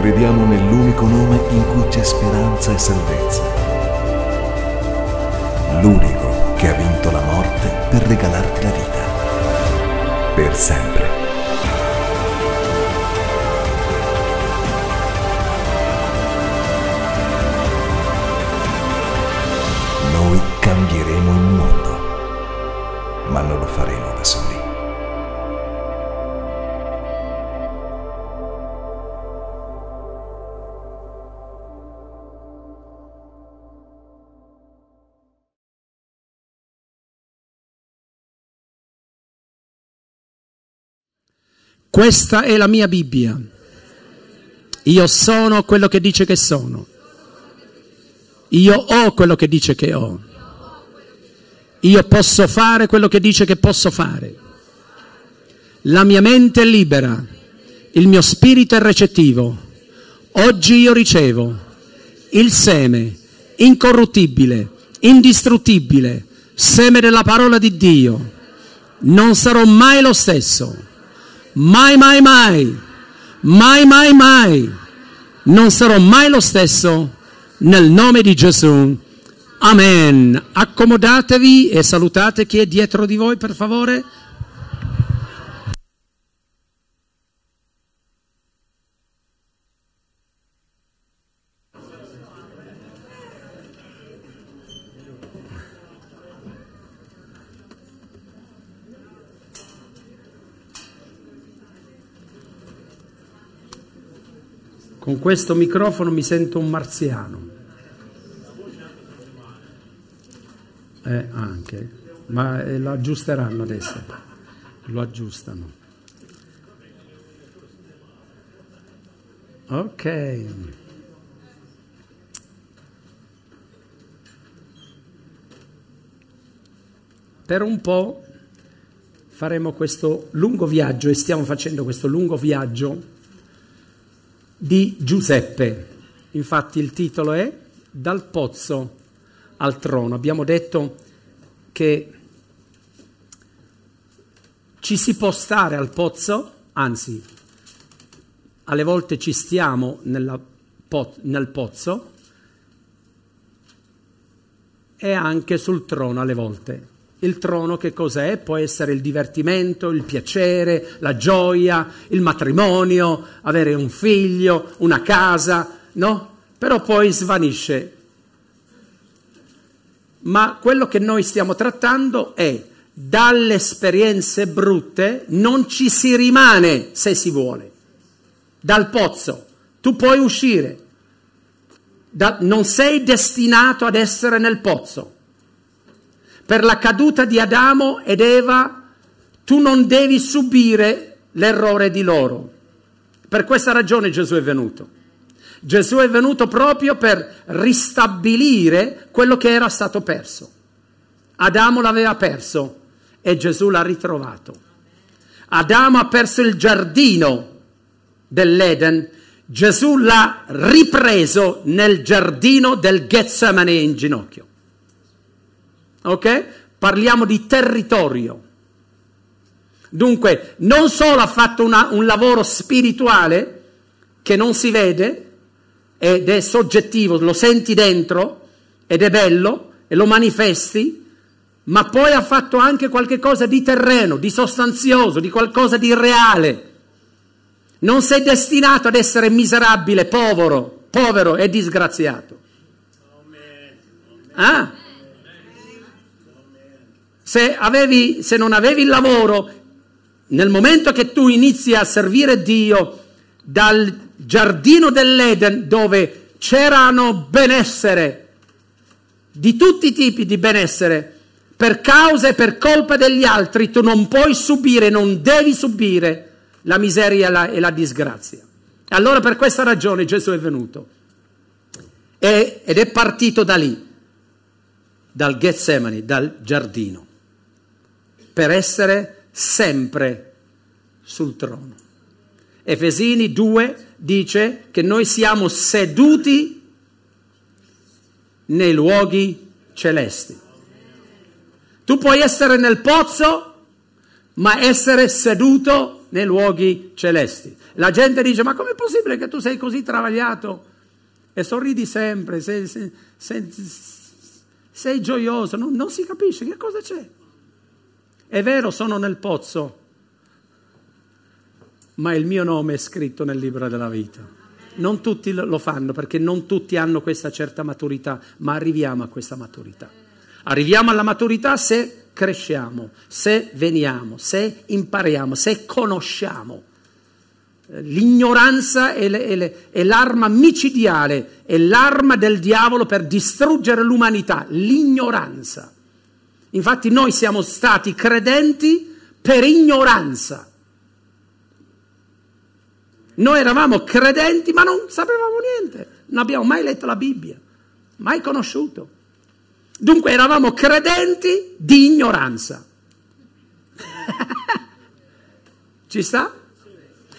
crediamo nell'unico nome in cui c'è speranza e salvezza. L'unico che ha vinto la morte per regalarti la vita. Per sempre. Noi cambieremo il mondo, ma non lo faremo Questa è la mia Bibbia. Io sono quello che dice che sono. Io ho quello che dice che ho. Io posso fare quello che dice che posso fare. La mia mente è libera, il mio spirito è recettivo. Oggi io ricevo il seme incorruttibile, indistruttibile, seme della parola di Dio. Non sarò mai lo stesso. Mai, mai, mai, mai, mai, mai. Non sarò mai lo stesso nel nome di Gesù. Amen. Accomodatevi e salutate chi è dietro di voi, per favore. Con questo microfono mi sento un marziano. Eh, anche, ma eh, lo aggiusteranno adesso. Lo aggiustano. Ok. Per un po' faremo questo lungo viaggio e stiamo facendo questo lungo viaggio di Giuseppe. Infatti il titolo è Dal pozzo al trono. Abbiamo detto che ci si può stare al pozzo, anzi, alle volte ci stiamo po nel pozzo e anche sul trono alle volte. Il trono che cos'è? Può essere il divertimento, il piacere, la gioia, il matrimonio, avere un figlio, una casa, no? Però poi svanisce. Ma quello che noi stiamo trattando è dalle esperienze brutte non ci si rimane se si vuole. Dal pozzo tu puoi uscire. Da, non sei destinato ad essere nel pozzo per la caduta di Adamo ed Eva, tu non devi subire l'errore di loro. Per questa ragione Gesù è venuto. Gesù è venuto proprio per ristabilire quello che era stato perso. Adamo l'aveva perso e Gesù l'ha ritrovato. Adamo ha perso il giardino dell'Eden, Gesù l'ha ripreso nel giardino del Getsemane in ginocchio ok? Parliamo di territorio. Dunque, non solo ha fatto una, un lavoro spirituale che non si vede ed è soggettivo, lo senti dentro ed è bello e lo manifesti, ma poi ha fatto anche qualcosa di terreno, di sostanzioso, di qualcosa di reale. Non sei destinato ad essere miserabile, povero, povero e disgraziato. Ah? se, avevi, se non avevi il lavoro, nel momento che tu inizi a servire Dio dal giardino dell'Eden dove c'erano benessere, di tutti i tipi di benessere, per causa e per colpa degli altri, tu non puoi subire, non devi subire la miseria e la, e la disgrazia. Allora per questa ragione Gesù è venuto e, ed è partito da lì, dal Getsemani, dal giardino per essere sempre sul trono. Efesini 2 dice che noi siamo seduti nei luoghi celesti. Tu puoi essere nel pozzo, ma essere seduto nei luoghi celesti. La gente dice, ma com'è possibile che tu sei così travagliato? E sorridi sempre, sei, sei, sei, sei gioioso, non, non si capisce che cosa c'è. È vero, sono nel pozzo, ma il mio nome è scritto nel libro della vita. Non tutti lo fanno perché non tutti hanno questa certa maturità, ma arriviamo a questa maturità. Arriviamo alla maturità se cresciamo, se veniamo, se impariamo, se conosciamo. L'ignoranza è, l'arma micidiale, è l'arma del diavolo per distruggere l'umanità, l'ignoranza. Infatti noi siamo stati credenti per ignoranza. Noi eravamo credenti ma non sapevamo niente, non abbiamo mai letto la Bibbia, mai conosciuto. Dunque eravamo credenti di ignoranza. Ci sta?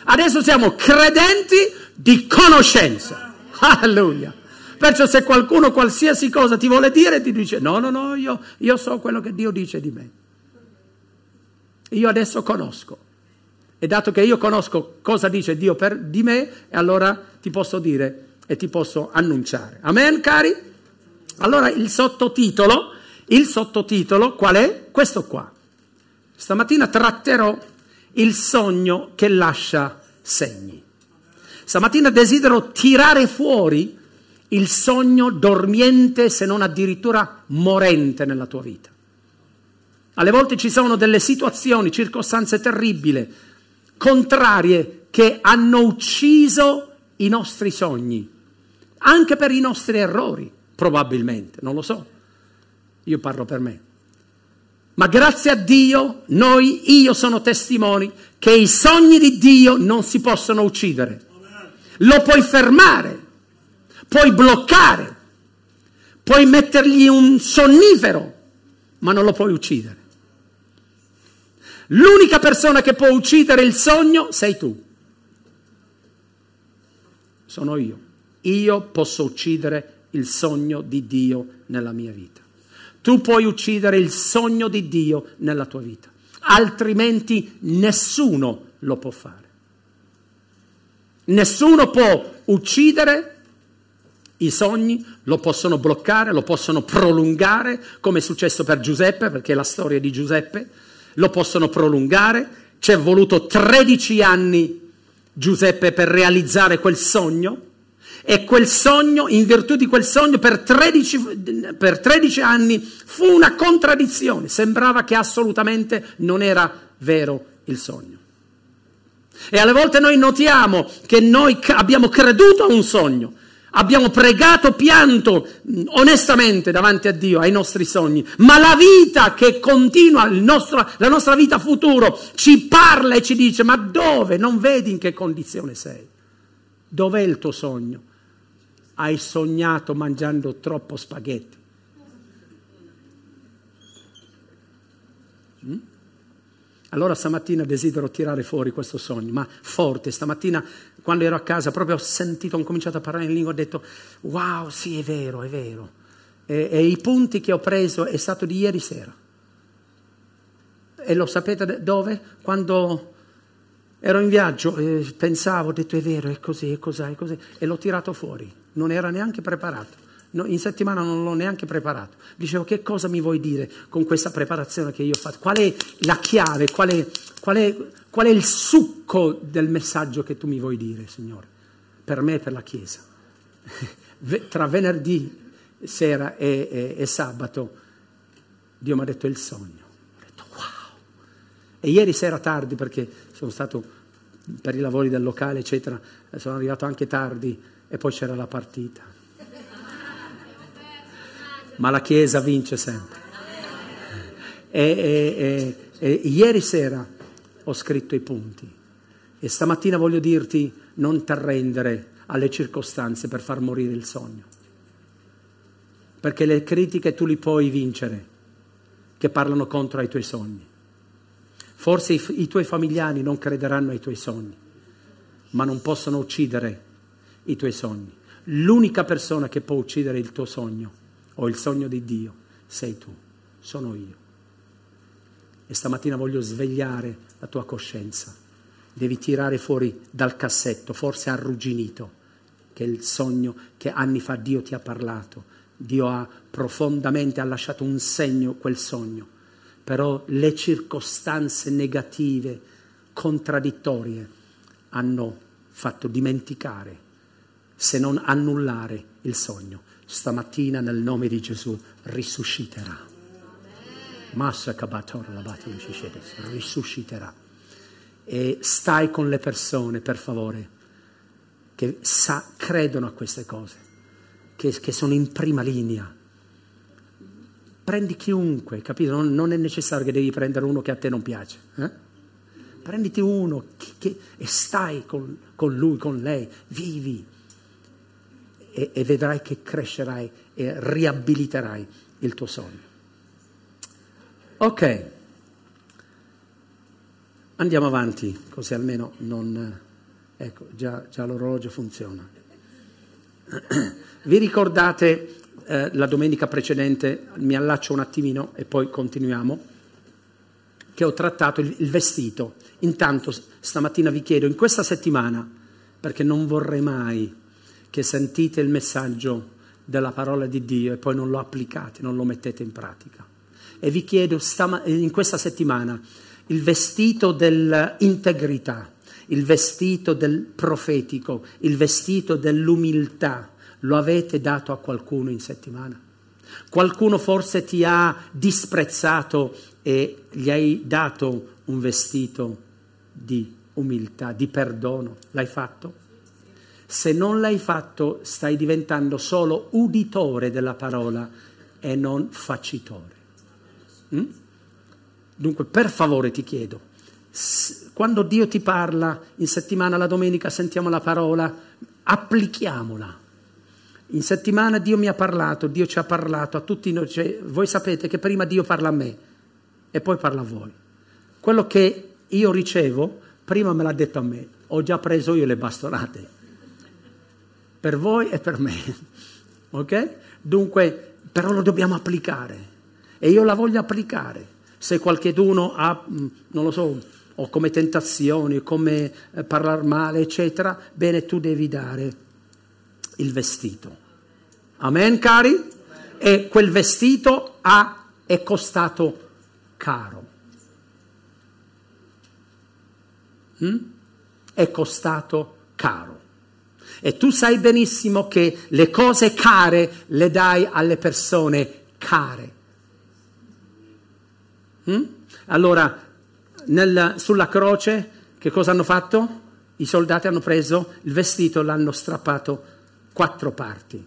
Adesso siamo credenti di conoscenza. Alleluia. Perciò se qualcuno qualsiasi cosa ti vuole dire, ti dice no, no, no, io, io so quello che Dio dice di me. Io adesso conosco. E dato che io conosco cosa dice Dio per, di me, allora ti posso dire e ti posso annunciare. Amen, cari? Allora il sottotitolo, il sottotitolo qual è? Questo qua. Stamattina tratterò il sogno che lascia segni. Stamattina desidero tirare fuori il sogno dormiente se non addirittura morente nella tua vita. Alle volte ci sono delle situazioni, circostanze terribili, contrarie, che hanno ucciso i nostri sogni, anche per i nostri errori, probabilmente, non lo so. Io parlo per me. Ma grazie a Dio, noi, io sono testimoni che i sogni di Dio non si possono uccidere. Lo puoi fermare, puoi bloccare, puoi mettergli un sonnifero, ma non lo puoi uccidere. L'unica persona che può uccidere il sogno sei tu. Sono io. Io posso uccidere il sogno di Dio nella mia vita. Tu puoi uccidere il sogno di Dio nella tua vita, altrimenti nessuno lo può fare. Nessuno può uccidere i sogni lo possono bloccare, lo possono prolungare, come è successo per Giuseppe, perché è la storia di Giuseppe, lo possono prolungare. Ci è voluto 13 anni Giuseppe per realizzare quel sogno e quel sogno, in virtù di quel sogno, per 13, per 13 anni fu una contraddizione, sembrava che assolutamente non era vero il sogno. E alle volte noi notiamo che noi abbiamo creduto a un sogno, Abbiamo pregato, pianto mm, onestamente davanti a Dio, ai nostri sogni, ma la vita che continua, nostro, la nostra vita futuro, ci parla e ci dice, ma dove? Non vedi in che condizione sei? Dov'è il tuo sogno? Hai sognato mangiando troppo spaghetti. Mm? Allora stamattina desidero tirare fuori questo sogno, ma forte. Stamattina quando ero a casa proprio ho sentito, ho cominciato a parlare in lingua, ho detto wow, sì è vero, è vero. E, e i punti che ho preso è stato di ieri sera. E lo sapete dove? Quando ero in viaggio, eh, pensavo, ho detto è vero, è così, è così, è così. E l'ho tirato fuori, non era neanche preparato. No, in settimana non l'ho neanche preparato. Dicevo, che cosa mi vuoi dire con questa preparazione che io ho fatto? Qual è la chiave? Qual è, qual è, qual è il succo del messaggio che tu mi vuoi dire, Signore? Per me e per la Chiesa. Tra venerdì sera e, e, e sabato Dio mi ha detto il sogno. Ho detto, wow! E ieri sera tardi, perché sono stato per i lavori del locale, eccetera, sono arrivato anche tardi e poi c'era la partita ma la Chiesa vince sempre. E, e, e, ieri sera ho scritto i punti e stamattina voglio dirti non ti arrendere alle circostanze per far morire il sogno. Perché le critiche tu li puoi vincere, che parlano contro ai tuoi sogni. Forse i, i tuoi familiari non crederanno ai tuoi sogni, ma non possono uccidere i tuoi sogni. L'unica persona che può uccidere il tuo sogno ho il sogno di Dio, sei tu, sono io. E stamattina voglio svegliare la tua coscienza. Devi tirare fuori dal cassetto, forse arrugginito, che è il sogno che anni fa Dio ti ha parlato. Dio ha profondamente ha lasciato un segno quel sogno. Però le circostanze negative, contraddittorie, hanno fatto dimenticare, se non annullare il sogno stamattina nel nome di Gesù risusciterà. Massa Kabatora Labato risusciterà. E stai con le persone, per favore, che sa, credono a queste cose, che, che sono in prima linea prendi chiunque, capito? Non, non, è necessario che devi prendere uno che a te non piace. Eh? Prenditi uno che, che, e stai con, con lui, con lei, vivi e, e vedrai che crescerai e riabiliterai il tuo sogno. Ok, andiamo avanti, così almeno non... Ecco, già, già l'orologio funziona. Vi ricordate eh, la domenica precedente, mi allaccio un attimino e poi continuiamo, che ho trattato il, il vestito. Intanto stamattina vi chiedo, in questa settimana, perché non vorrei mai che sentite il messaggio della parola di Dio e poi non lo applicate, non lo mettete in pratica. E vi chiedo in questa settimana il vestito dell'integrità, il vestito del profetico, il vestito dell'umiltà, lo avete dato a qualcuno in settimana? Qualcuno forse ti ha disprezzato e gli hai dato un vestito di umiltà, di perdono, l'hai fatto? Se non l'hai fatto, stai diventando solo uditore della parola e non facitore. Mm? Dunque, per favore ti chiedo, quando Dio ti parla, in settimana, la domenica, sentiamo la parola, applichiamola. In settimana Dio mi ha parlato, Dio ci ha parlato, a tutti noi, cioè, voi sapete che prima Dio parla a me e poi parla a voi. Quello che io ricevo, prima me l'ha detto a me, ho già preso io le bastonate per voi e per me. Ok? Dunque, però lo dobbiamo applicare e io la voglio applicare. Se qualcheduno ha, mm, non lo so, o come tentazioni, come eh, parlare male, eccetera, bene, tu devi dare il vestito. Amen, cari? E quel vestito ha, è costato caro. Mm? È costato caro. E tu sai benissimo che le cose care le dai alle persone care. Mm? Allora, nel, sulla croce, che cosa hanno fatto? I soldati hanno preso il vestito l'hanno strappato quattro parti.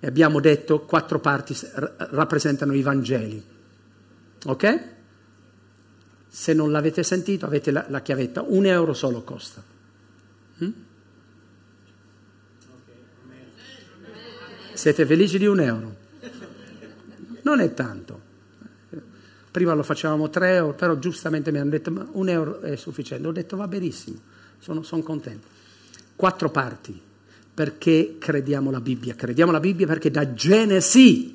E abbiamo detto quattro parti rappresentano i Vangeli. Ok? Se non l'avete sentito, avete la, la chiavetta. Un euro solo costa. Mm? Siete felici di un euro? Non è tanto. Prima lo facevamo tre euro, però giustamente mi hanno detto ma un euro è sufficiente. Ho detto va benissimo, sono, sono contento. Quattro parti. Perché crediamo la Bibbia? Crediamo la Bibbia perché da Genesi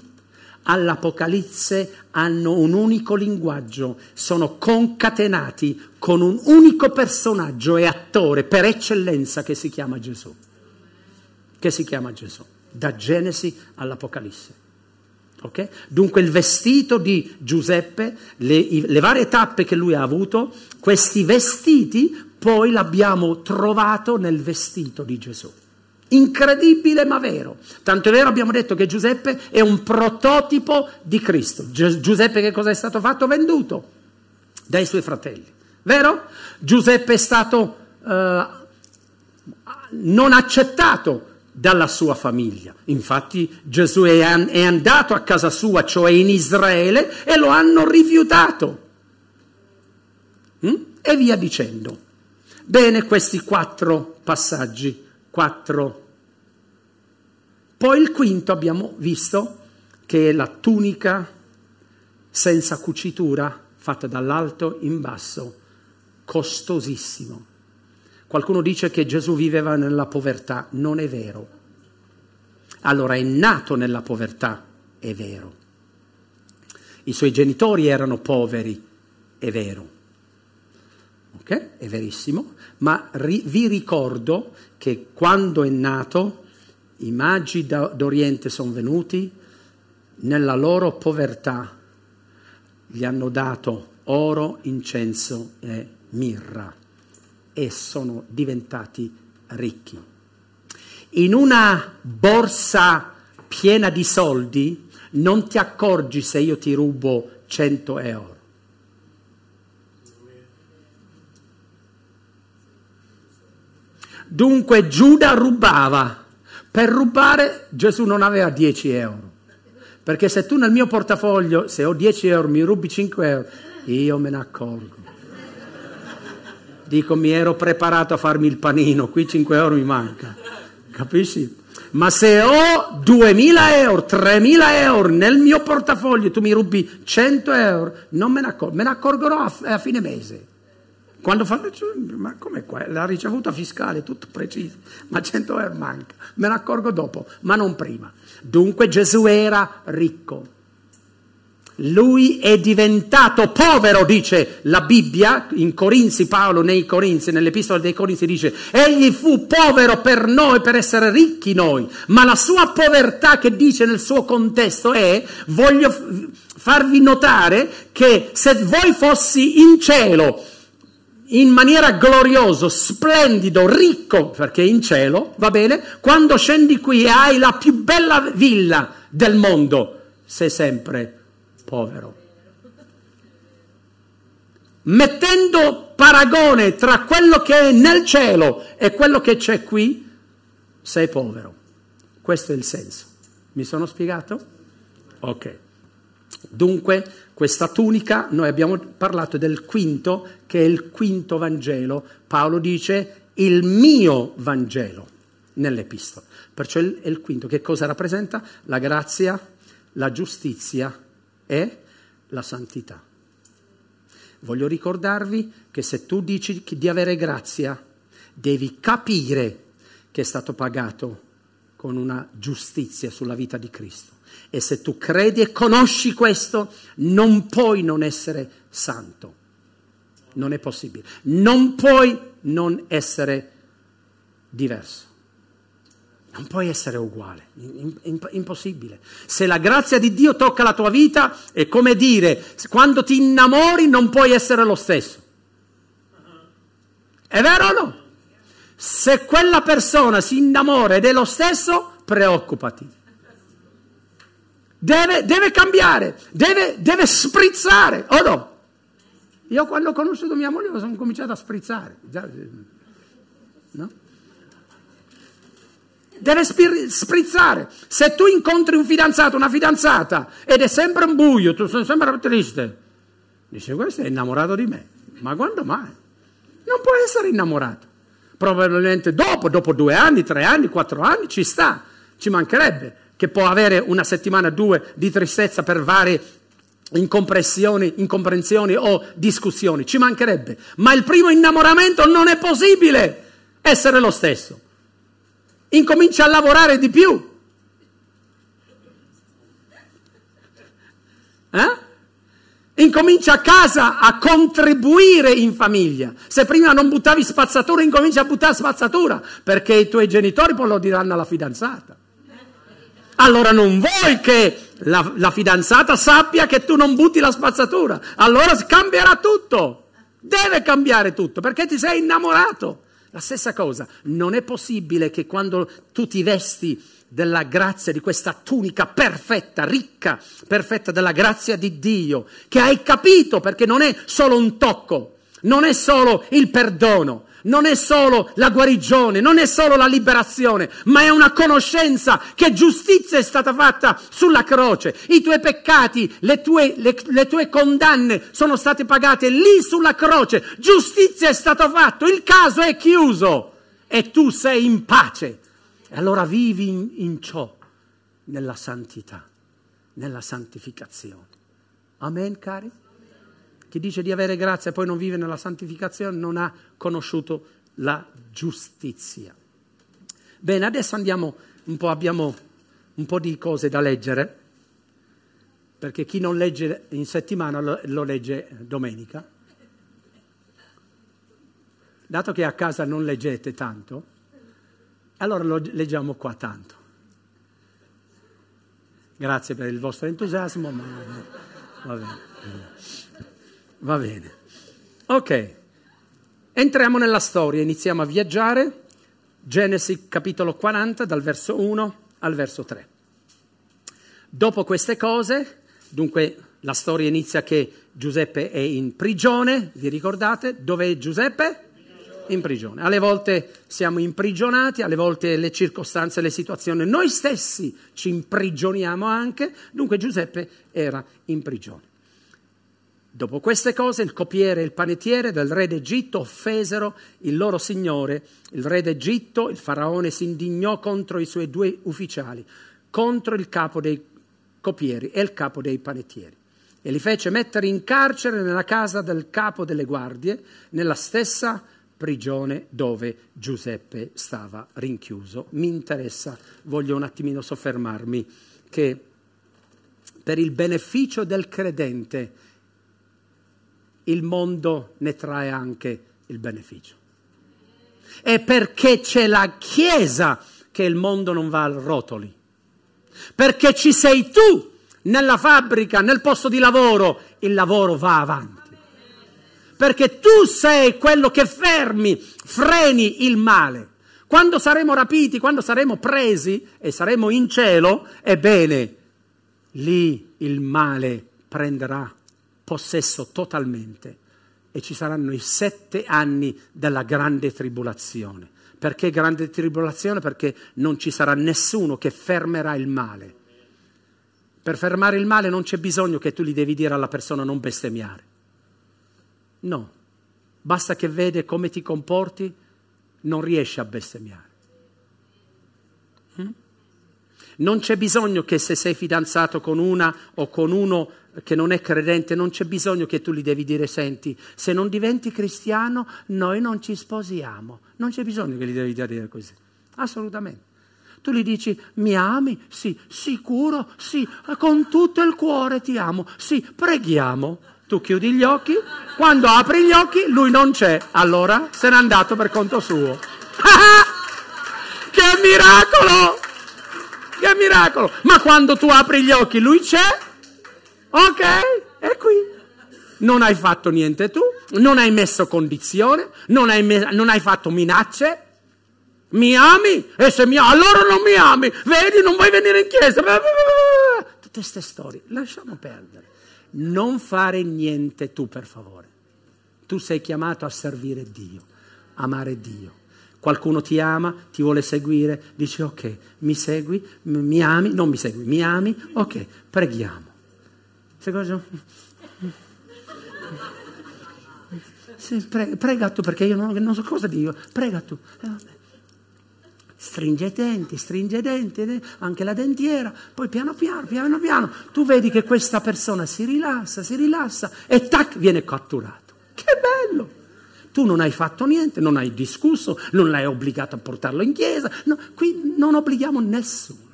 all'Apocalisse hanno un unico linguaggio, sono concatenati con un unico personaggio e attore per eccellenza che si chiama Gesù. Che si chiama Gesù da Genesi all'Apocalisse. Okay? Dunque il vestito di Giuseppe, le, le varie tappe che lui ha avuto, questi vestiti poi l'abbiamo trovato nel vestito di Gesù. Incredibile ma vero. Tanto è vero abbiamo detto che Giuseppe è un prototipo di Cristo. Giuseppe che cosa è stato fatto? Venduto dai suoi fratelli. Vero? Giuseppe è stato eh, non accettato dalla sua famiglia. Infatti Gesù è, è andato a casa sua, cioè in Israele, e lo hanno rifiutato. Mm? E via dicendo. Bene questi quattro passaggi, quattro. Poi il quinto abbiamo visto che è la tunica senza cucitura fatta dall'alto in basso, costosissimo. Qualcuno dice che Gesù viveva nella povertà, non è vero. Allora è nato nella povertà, è vero. I suoi genitori erano poveri, è vero. Ok? È verissimo. Ma ri vi ricordo che quando è nato i magi d'Oriente sono venuti, nella loro povertà gli hanno dato oro, incenso e mirra e sono diventati ricchi. In una borsa piena di soldi non ti accorgi se io ti rubo 100 euro. Dunque Giuda rubava. Per rubare Gesù non aveva 10 euro. Perché se tu nel mio portafoglio, se ho 10 euro, mi rubi 5 euro, io me ne accorgo dico mi ero preparato a farmi il panino, qui 5 euro mi manca, capisci? Ma se ho 2.000 euro, 3.000 euro nel mio portafoglio, e tu mi rubi 100 euro, non me ne, accor me ne accorgerò a, a, fine mese. Quando fanno, ma com'è qua? La ricevuta fiscale, tutto preciso, ma 100 euro manca, me ne accorgo dopo, ma non prima. Dunque Gesù era ricco. Lui è diventato povero, dice la Bibbia, in Corinzi, Paolo nei Corinzi, nell'epistola dei Corinzi dice, egli fu povero per noi, per essere ricchi noi, ma la sua povertà che dice nel suo contesto è, voglio farvi notare che se voi fossi in cielo, in maniera glorioso, splendido, ricco, perché in cielo, va bene, quando scendi qui e hai la più bella villa del mondo, sei sempre povero. Mettendo paragone tra quello che è nel cielo e quello che c'è qui, sei povero. Questo è il senso. Mi sono spiegato? Ok. Dunque, questa tunica, noi abbiamo parlato del quinto, che è il quinto Vangelo. Paolo dice il mio Vangelo nell'epistola. Perciò è il quinto. Che cosa rappresenta? La grazia, la giustizia è la santità. Voglio ricordarvi che se tu dici di avere grazia, devi capire che è stato pagato con una giustizia sulla vita di Cristo. E se tu credi e conosci questo, non puoi non essere santo. Non è possibile. Non puoi non essere diverso. Non puoi essere uguale, impossibile. Se la grazia di Dio tocca la tua vita, è come dire, quando ti innamori non puoi essere lo stesso. È vero o no? Se quella persona si innamora ed è lo stesso, preoccupati. Deve, deve cambiare, deve, deve sprizzare, o no? Io quando ho conosciuto mia moglie sono cominciato a sprizzare. Eh, no? deve sprizzare. Se tu incontri un fidanzato, una fidanzata, ed è sempre un buio, tu sei sempre triste, dice questo è innamorato di me. Ma quando mai? Non può essere innamorato. Probabilmente dopo, dopo due anni, tre anni, quattro anni, ci sta, ci mancherebbe che può avere una settimana, due di tristezza per varie incomprensioni o discussioni, ci mancherebbe. Ma il primo innamoramento non è possibile essere lo stesso incomincia a lavorare di più. Eh? Incomincia a casa a contribuire in famiglia. Se prima non buttavi spazzatura, incomincia a buttare spazzatura, perché i tuoi genitori poi lo diranno alla fidanzata. Allora non vuoi che la, la fidanzata sappia che tu non butti la spazzatura. Allora cambierà tutto. Deve cambiare tutto, perché ti sei innamorato. La stessa cosa, non è possibile che quando tu ti vesti della grazia, di questa tunica perfetta, ricca, perfetta della grazia di Dio, che hai capito perché non è solo un tocco, non è solo il perdono, non è solo la guarigione, non è solo la liberazione, ma è una conoscenza che giustizia è stata fatta sulla croce. I tuoi peccati, le tue, le, le tue condanne sono state pagate lì sulla croce. Giustizia è stata fatta, il caso è chiuso e tu sei in pace. E allora vivi in, in ciò, nella santità, nella santificazione. Amen, cari? Chi dice di avere grazia e poi non vive nella santificazione non ha conosciuto la giustizia. Bene, adesso andiamo un po', abbiamo un po' di cose da leggere, perché chi non legge in settimana lo, lo legge domenica. Dato che a casa non leggete tanto, allora lo leggiamo qua tanto. Grazie per il vostro entusiasmo, ma va bene. Va bene. Ok, entriamo nella storia, iniziamo a viaggiare. Genesi capitolo 40 dal verso 1 al verso 3. Dopo queste cose, dunque la storia inizia che Giuseppe è in prigione, vi ricordate? Dove è Giuseppe? In prigione. Alle volte siamo imprigionati, alle volte le circostanze, le situazioni, noi stessi ci imprigioniamo anche, dunque Giuseppe era in prigione. Dopo queste cose il copiere e il panettiere del re d'Egitto offesero il loro signore. Il re d'Egitto, il faraone, si indignò contro i suoi due ufficiali, contro il capo dei copieri e il capo dei panettieri. E li fece mettere in carcere nella casa del capo delle guardie, nella stessa prigione dove Giuseppe stava rinchiuso. Mi interessa, voglio un attimino soffermarmi, che per il beneficio del credente, il mondo ne trae anche il beneficio. È perché c'è la Chiesa che il mondo non va al rotoli. Perché ci sei tu nella fabbrica, nel posto di lavoro, il lavoro va avanti. Perché tu sei quello che fermi, freni il male. Quando saremo rapiti, quando saremo presi e saremo in cielo, ebbene, lì il male prenderà possesso totalmente e ci saranno i sette anni della grande tribolazione. Perché grande tribolazione? Perché non ci sarà nessuno che fermerà il male. Per fermare il male non c'è bisogno che tu gli devi dire alla persona non bestemmiare. No, basta che vede come ti comporti, non riesci a bestemmiare. Hm? Non c'è bisogno che se sei fidanzato con una o con uno che non è credente, non c'è bisogno che tu gli devi dire senti, se non diventi cristiano noi non ci sposiamo. Non c'è bisogno che gli devi dire così. Assolutamente. Tu gli dici mi ami? Sì, sicuro? Sì, con tutto il cuore ti amo. Sì, preghiamo. Tu chiudi gli occhi, quando apri gli occhi lui non c'è, allora se n'è andato per conto suo. che miracolo! Che miracolo! Ma quando tu apri gli occhi lui c'è Ok, è qui. Non hai fatto niente tu, non hai messo condizione, non hai, me non hai fatto minacce. Mi ami? E se mi ami, allora non mi ami. Vedi, non vuoi venire in chiesa. Tutte queste storie, lasciamo perdere. Non fare niente tu, per favore. Tu sei chiamato a servire Dio, amare Dio. Qualcuno ti ama, ti vuole seguire, dici ok, mi segui, mi ami, non mi segui, mi ami, ok, preghiamo queste cose... Sì, prega, prega, tu perché io non, non so cosa dire, prega tu. Eh, stringe i denti, stringe i denti, eh, anche la dentiera, poi piano piano, piano piano, tu vedi che questa persona si rilassa, si rilassa e tac, viene catturato. Che bello! Tu non hai fatto niente, non hai discusso, non l'hai obbligato a portarlo in chiesa, no, qui non obblighiamo nessuno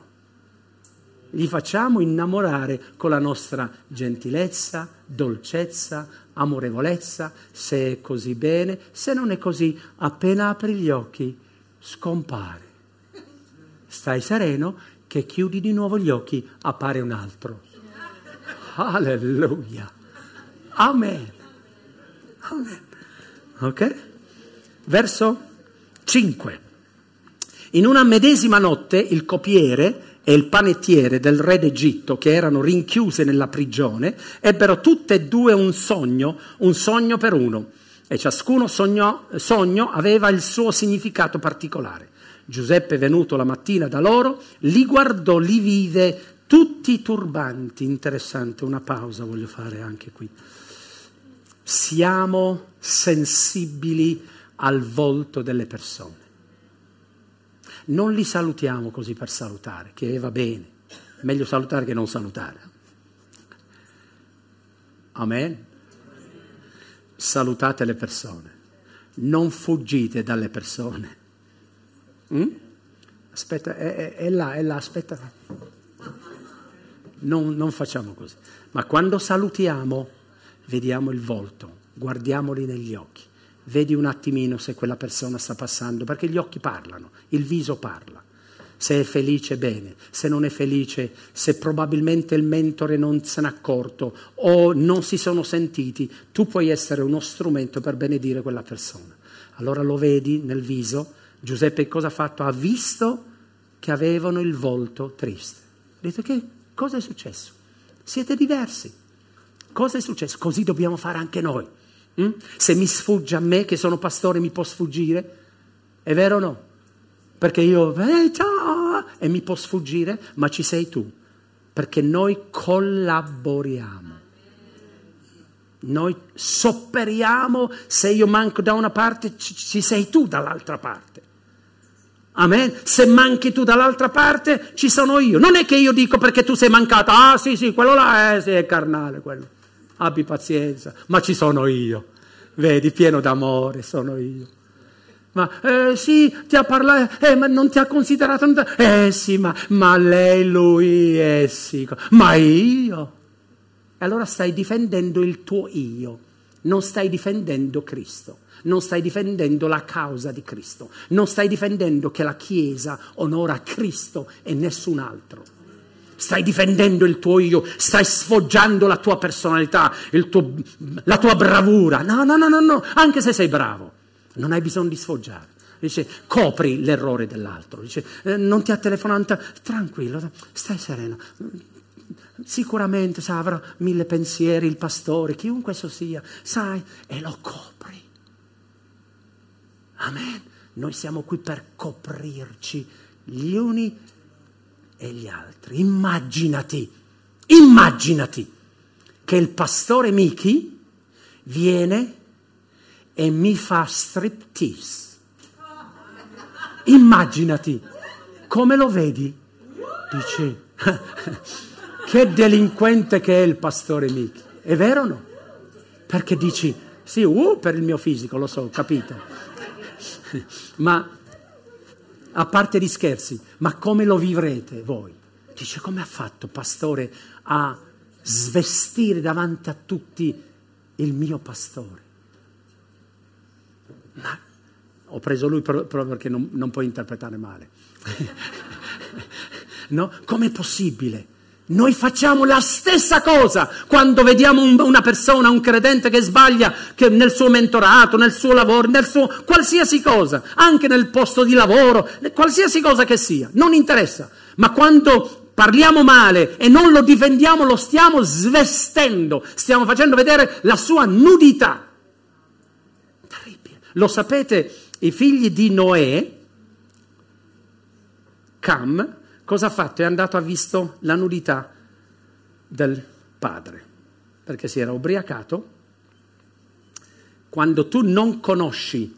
li facciamo innamorare con la nostra gentilezza, dolcezza, amorevolezza, se è così bene, se non è così, appena apri gli occhi, scompare. Stai sereno che chiudi di nuovo gli occhi, appare un altro. Alleluia. Amen. Amen. Ok? Verso 5. In una medesima notte il copiere e il panettiere del re d'Egitto, che erano rinchiuse nella prigione, ebbero tutte e due un sogno, un sogno per uno, e ciascuno sognò, sogno aveva il suo significato particolare. Giuseppe, venuto la mattina da loro, li guardò, li vide tutti i turbanti. Interessante, una pausa voglio fare anche qui. Siamo sensibili al volto delle persone. Non li salutiamo così per salutare, che va bene. Meglio salutare che non salutare. Amen. Salutate le persone. Non fuggite dalle persone. Mm? Aspetta, è, è, è, là, è là, aspetta. Non, non facciamo così. Ma quando salutiamo, vediamo il volto, guardiamoli negli occhi vedi un attimino se quella persona sta passando, perché gli occhi parlano, il viso parla. Se è felice, bene, se non è felice, se probabilmente il mentore non se n'è accorto o non si sono sentiti, tu puoi essere uno strumento per benedire quella persona. Allora lo vedi nel viso. Giuseppe cosa ha fatto? Ha visto che avevano il volto triste. Dite che cosa è successo? Siete diversi. Cosa è successo? Così dobbiamo fare anche noi. Mm? Se mi sfugge a me che sono pastore mi può sfuggire? È vero o no? Perché io eh, e mi può sfuggire, ma ci sei tu. Perché noi collaboriamo. Noi sopperiamo se io manco da una parte, ci sei tu dall'altra parte. Amen. Se manchi tu dall'altra parte, ci sono io. Non è che io dico perché tu sei mancato, ah sì sì, quello là eh, sì, è carnale quello abbi pazienza, ma ci sono io, vedi, pieno d'amore sono io. Ma eh, sì, ti ha parlato, eh, ma non ti ha considerato, eh sì, ma, ma lei, lui, eh sì, ma io. E allora stai difendendo il tuo io, non stai difendendo Cristo, non stai difendendo la causa di Cristo, non stai difendendo che la Chiesa onora Cristo e nessun altro stai difendendo il tuo io, stai sfoggiando la tua personalità, tuo, la tua bravura. No, no, no, no, no, anche se sei bravo, non hai bisogno di sfoggiare. Dice, copri l'errore dell'altro. Dice, eh, non ti ha telefonato, tranquillo, stai sereno. Sicuramente sa, avrà mille pensieri, il pastore, chiunque esso sia, sai, e lo copri. Amen. Noi siamo qui per coprirci gli uni e gli altri. Immaginati, immaginati che il pastore Miki viene e mi fa striptease. Immaginati, come lo vedi? Dici, che delinquente che è il pastore Miki. È vero o no? Perché dici, sì, uh, per il mio fisico, lo so, capito. Ma a parte gli scherzi, ma come lo vivrete voi? Dice, come ha fatto pastore a svestire davanti a tutti il mio pastore? Ma ho preso lui proprio perché non, non puoi interpretare male. no? Com'è possibile? Noi facciamo la stessa cosa quando vediamo un, una persona, un credente che sbaglia che nel suo mentorato, nel suo lavoro, nel suo qualsiasi cosa, anche nel posto di lavoro, qualsiasi cosa che sia, non interessa. Ma quando parliamo male e non lo difendiamo, lo stiamo svestendo, stiamo facendo vedere la sua nudità. Lo sapete, i figli di Noè, Cam, cosa ha fatto? È andato a visto la nudità del padre, perché si era ubriacato. Quando tu non conosci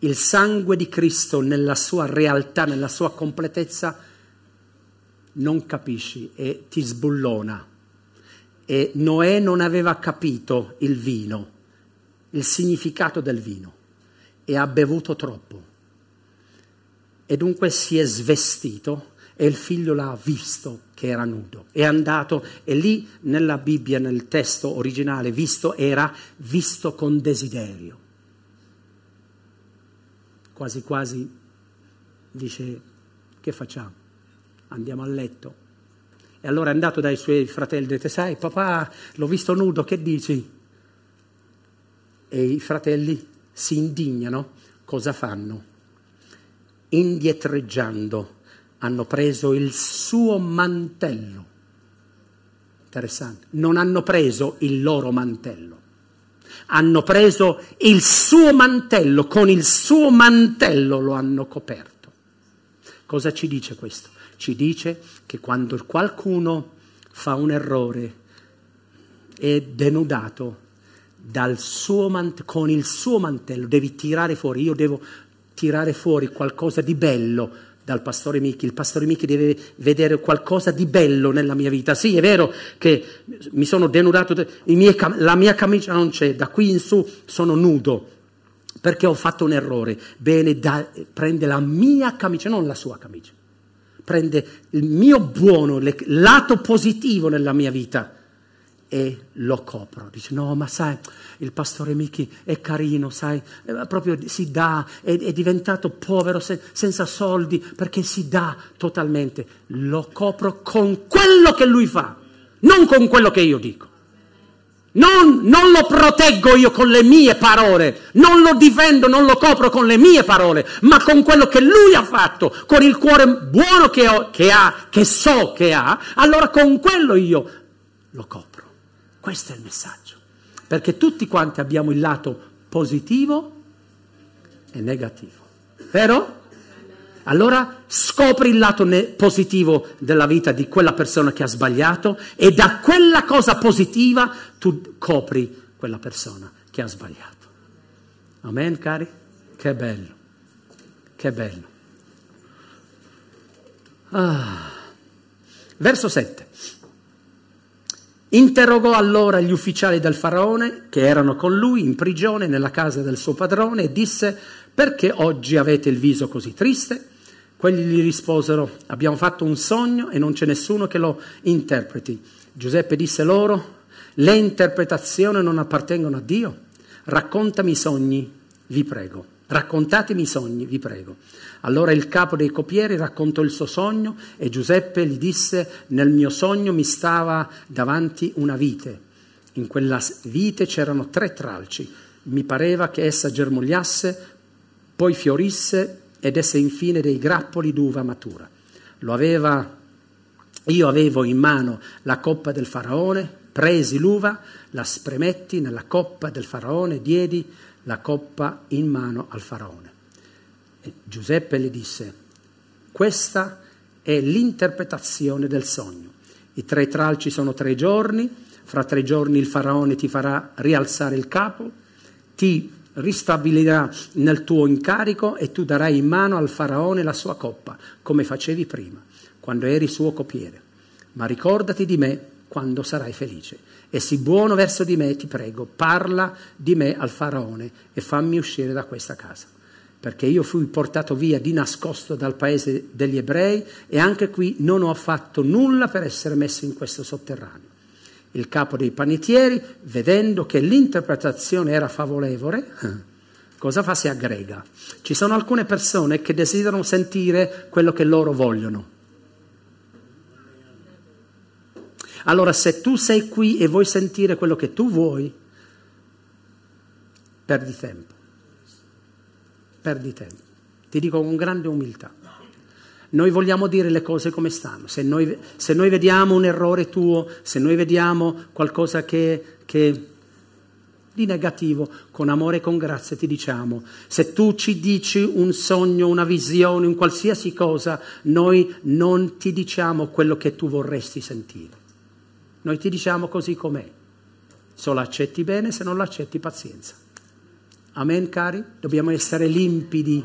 il sangue di Cristo nella sua realtà, nella sua completezza, non capisci e ti sbullona. E Noè non aveva capito il vino, il significato del vino, e ha bevuto troppo. E dunque si è svestito e il figlio l'ha visto che era nudo. È andato e lì nella Bibbia, nel testo originale, visto era visto con desiderio. Quasi quasi dice che facciamo? Andiamo a letto. E allora è andato dai suoi fratelli e disse, sai papà, l'ho visto nudo, che dici? E i fratelli si indignano, cosa fanno? Indietreggiando hanno preso il suo mantello. Interessante. Non hanno preso il loro mantello. Hanno preso il suo mantello, con il suo mantello lo hanno coperto. Cosa ci dice questo? Ci dice che quando qualcuno fa un errore è denudato dal suo mantello, con il suo mantello, devi tirare fuori, io devo tirare fuori qualcosa di bello dal pastore Michi, il pastore Michi deve vedere qualcosa di bello nella mia vita. Sì, è vero che mi sono denudato, la mia camicia non c'è, da qui in su sono nudo, perché ho fatto un errore. Bene, da, prende la mia camicia, non la sua camicia. Prende il mio buono, il lato positivo nella mia vita e lo copro. Dice, no, ma sai, il pastore Michi è carino, sai, eh, proprio si dà, è, è diventato povero, se, senza soldi, perché si dà totalmente. Lo copro con quello che lui fa, non con quello che io dico. Non, non, lo proteggo io con le mie parole, non lo difendo, non lo copro con le mie parole, ma con quello che lui ha fatto, con il cuore buono che, ho, che ha, che so che ha, allora con quello io lo copro. Questo è il messaggio. Perché tutti quanti abbiamo il lato positivo e negativo. Vero? Allora scopri il lato positivo della vita di quella persona che ha sbagliato e da quella cosa positiva tu copri quella persona che ha sbagliato. Amen, cari? Che bello. Che bello. Ah. Verso 7. Interrogò allora gli ufficiali del faraone che erano con lui in prigione nella casa del suo padrone e disse perché oggi avete il viso così triste? Quelli gli risposero abbiamo fatto un sogno e non c'è nessuno che lo interpreti. Giuseppe disse loro le interpretazioni non appartengono a Dio, raccontami i sogni, vi prego. Raccontatemi i sogni, vi prego. Allora il capo dei copieri raccontò il suo sogno e Giuseppe gli disse, nel mio sogno mi stava davanti una vite. In quella vite c'erano tre tralci. Mi pareva che essa germogliasse, poi fiorisse ed esse infine dei grappoli d'uva matura. Aveva, io avevo in mano la coppa del faraone, presi l'uva, la spremetti nella coppa del faraone, diedi la coppa in mano al faraone. E Giuseppe le disse, questa è l'interpretazione del sogno. I tre tralci sono tre giorni, fra tre giorni il faraone ti farà rialzare il capo, ti ristabilirà nel tuo incarico e tu darai in mano al faraone la sua coppa, come facevi prima, quando eri suo copiere. Ma ricordati di me quando sarai felice e sii buono verso di me, ti prego, parla di me al faraone e fammi uscire da questa casa. Perché io fui portato via di nascosto dal paese degli ebrei e anche qui non ho fatto nulla per essere messo in questo sotterraneo. Il capo dei panettieri, vedendo che l'interpretazione era favorevole, eh, cosa fa? Si aggrega. Ci sono alcune persone che desiderano sentire quello che loro vogliono Allora se tu sei qui e vuoi sentire quello che tu vuoi, perdi tempo. Perdi tempo. Ti dico con grande umiltà. Noi vogliamo dire le cose come stanno. Se noi, se noi vediamo un errore tuo, se noi vediamo qualcosa che, che di negativo, con amore e con grazia ti diciamo, se tu ci dici un sogno, una visione, un qualsiasi cosa, noi non ti diciamo quello che tu vorresti sentire. Noi ti diciamo così com'è. Se lo accetti bene, se non lo accetti pazienza. Amen cari? Dobbiamo essere limpidi,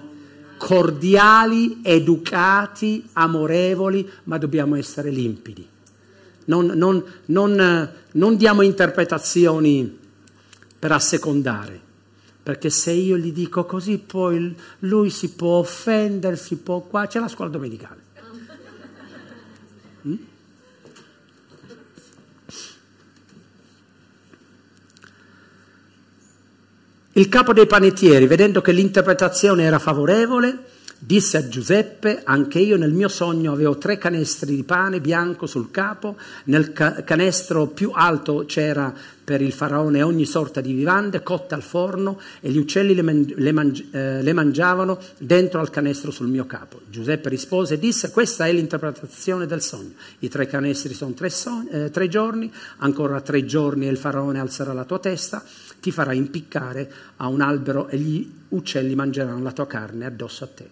cordiali, educati, amorevoli, ma dobbiamo essere limpidi. Non, non, non, non diamo interpretazioni per assecondare perché se io gli dico così poi lui si può offendere, si può qua, c'è la scuola domenicale. Mm? Il capo dei panettieri, vedendo che l'interpretazione era favorevole, disse a Giuseppe, anche io nel mio sogno avevo tre canestri di pane bianco sul capo, nel canestro più alto c'era per il faraone ogni sorta di vivande cotte al forno e gli uccelli le, man le, man eh, le mangiavano dentro al canestro sul mio capo. Giuseppe rispose e disse questa è l'interpretazione del sogno. I tre canestri sono tre, so eh, tre giorni, ancora tre giorni e il faraone alzerà la tua testa, ti farà impiccare a un albero e gli uccelli mangeranno la tua carne addosso a te.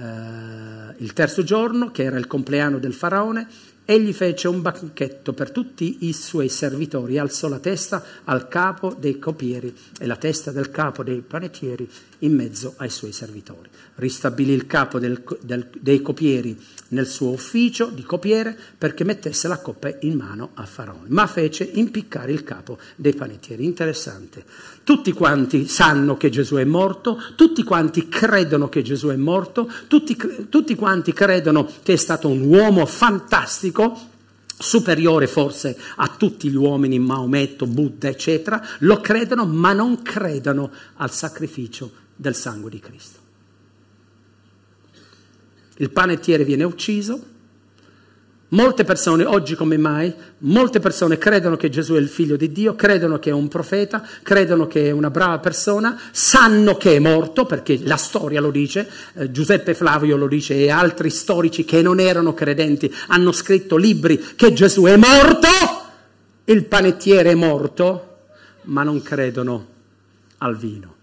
Uh, il terzo giorno, che era il compleanno del faraone, Egli fece un banchetto per tutti i suoi servitori, alzò la testa al capo dei copieri e la testa del capo dei panettieri in mezzo ai suoi servitori. Ristabilì il capo del, del, dei copieri nel suo ufficio di copiere perché mettesse la coppa in mano a Faraone, ma fece impiccare il capo dei panettieri. Interessante. Tutti quanti sanno che Gesù è morto, tutti quanti credono che Gesù è morto, tutti, tutti quanti credono che è stato un uomo fantastico, superiore forse a tutti gli uomini, Maometto, Buddha, eccetera, lo credono ma non credono al sacrificio del sangue di Cristo il panettiere viene ucciso, molte persone, oggi come mai, molte persone credono che Gesù è il figlio di Dio, credono che è un profeta, credono che è una brava persona, sanno che è morto perché la storia lo dice, eh, Giuseppe Flavio lo dice e altri storici che non erano credenti hanno scritto libri che Gesù è morto, il panettiere è morto, ma non credono al vino,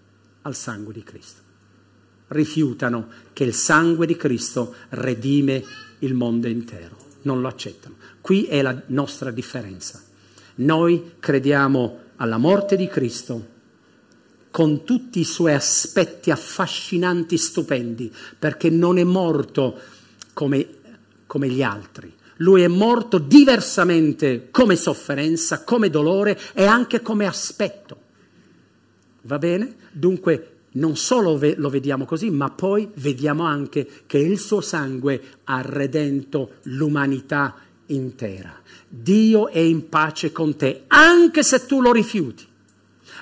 al sangue di Cristo rifiutano che il sangue di Cristo redime il mondo intero, non lo accettano. Qui è la nostra differenza. Noi crediamo alla morte di Cristo con tutti i suoi aspetti affascinanti, stupendi, perché non è morto come, come gli altri. Lui è morto diversamente come sofferenza, come dolore e anche come aspetto. Va bene? Dunque non solo lo vediamo così, ma poi vediamo anche che il suo sangue ha redento l'umanità intera. Dio è in pace con te, anche se tu lo rifiuti,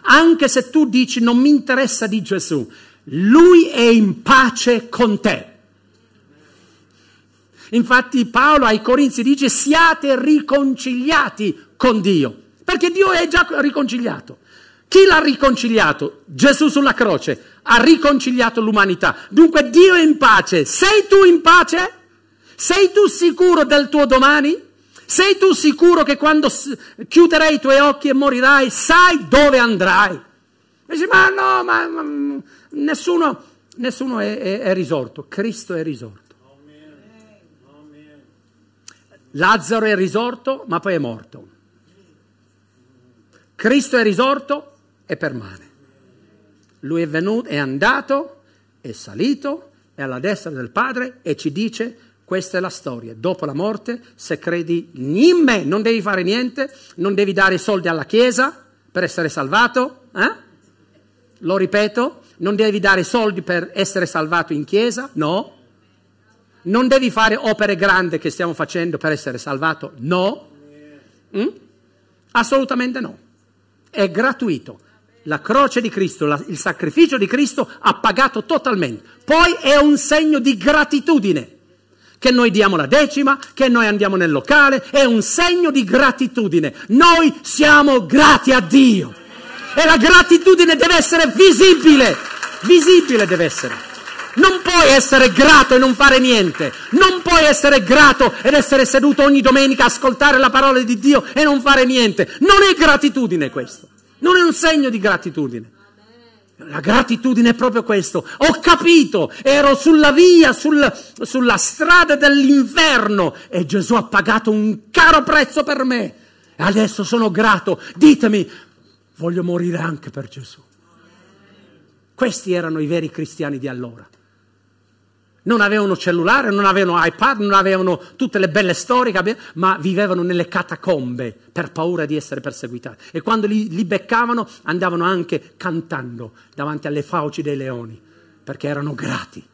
anche se tu dici non mi interessa di Gesù, lui è in pace con te. Infatti Paolo ai Corinzi dice siate riconciliati con Dio, perché Dio è già riconciliato. Chi l'ha riconciliato? Gesù sulla croce ha riconciliato l'umanità. Dunque Dio è in pace. Sei tu in pace? Sei tu sicuro del tuo domani? Sei tu sicuro che quando chiuderai i tuoi occhi e morirai, sai dove andrai? E dici, ma no, ma, ma nessuno, nessuno è, è, è, risorto. Cristo è risorto. Lazzaro è risorto, ma poi è morto. Cristo è risorto, e permane. Lui è venuto, è andato, è salito, è alla destra del Padre e ci dice questa è la storia. Dopo la morte, se credi in me, non devi fare niente, non devi dare soldi alla Chiesa per essere salvato. Eh? Lo ripeto, non devi dare soldi per essere salvato in Chiesa, no. Non devi fare opere grandi che stiamo facendo per essere salvato, no. Mm? Assolutamente no. È gratuito la croce di Cristo, la, il sacrificio di Cristo ha pagato totalmente. Poi è un segno di gratitudine. Che noi diamo la decima, che noi andiamo nel locale, è un segno di gratitudine. Noi siamo grati a Dio. E la gratitudine deve essere visibile. Visibile deve essere. Non puoi essere grato e non fare niente. Non puoi essere grato ed essere seduto ogni domenica, a ascoltare la parola di Dio e non fare niente. Non è gratitudine questo. Non è un segno di gratitudine. La gratitudine è proprio questo. Ho capito, ero sulla via, sul, sulla strada dell'inferno e Gesù ha pagato un caro prezzo per me. E adesso sono grato. Ditemi, voglio morire anche per Gesù. Questi erano i veri cristiani di allora. Non avevano cellulare, non avevano iPad, non avevano tutte le belle storie, ma vivevano nelle catacombe per paura di essere perseguitati. E quando li, li beccavano andavano anche cantando davanti alle fauci dei leoni, perché erano grati.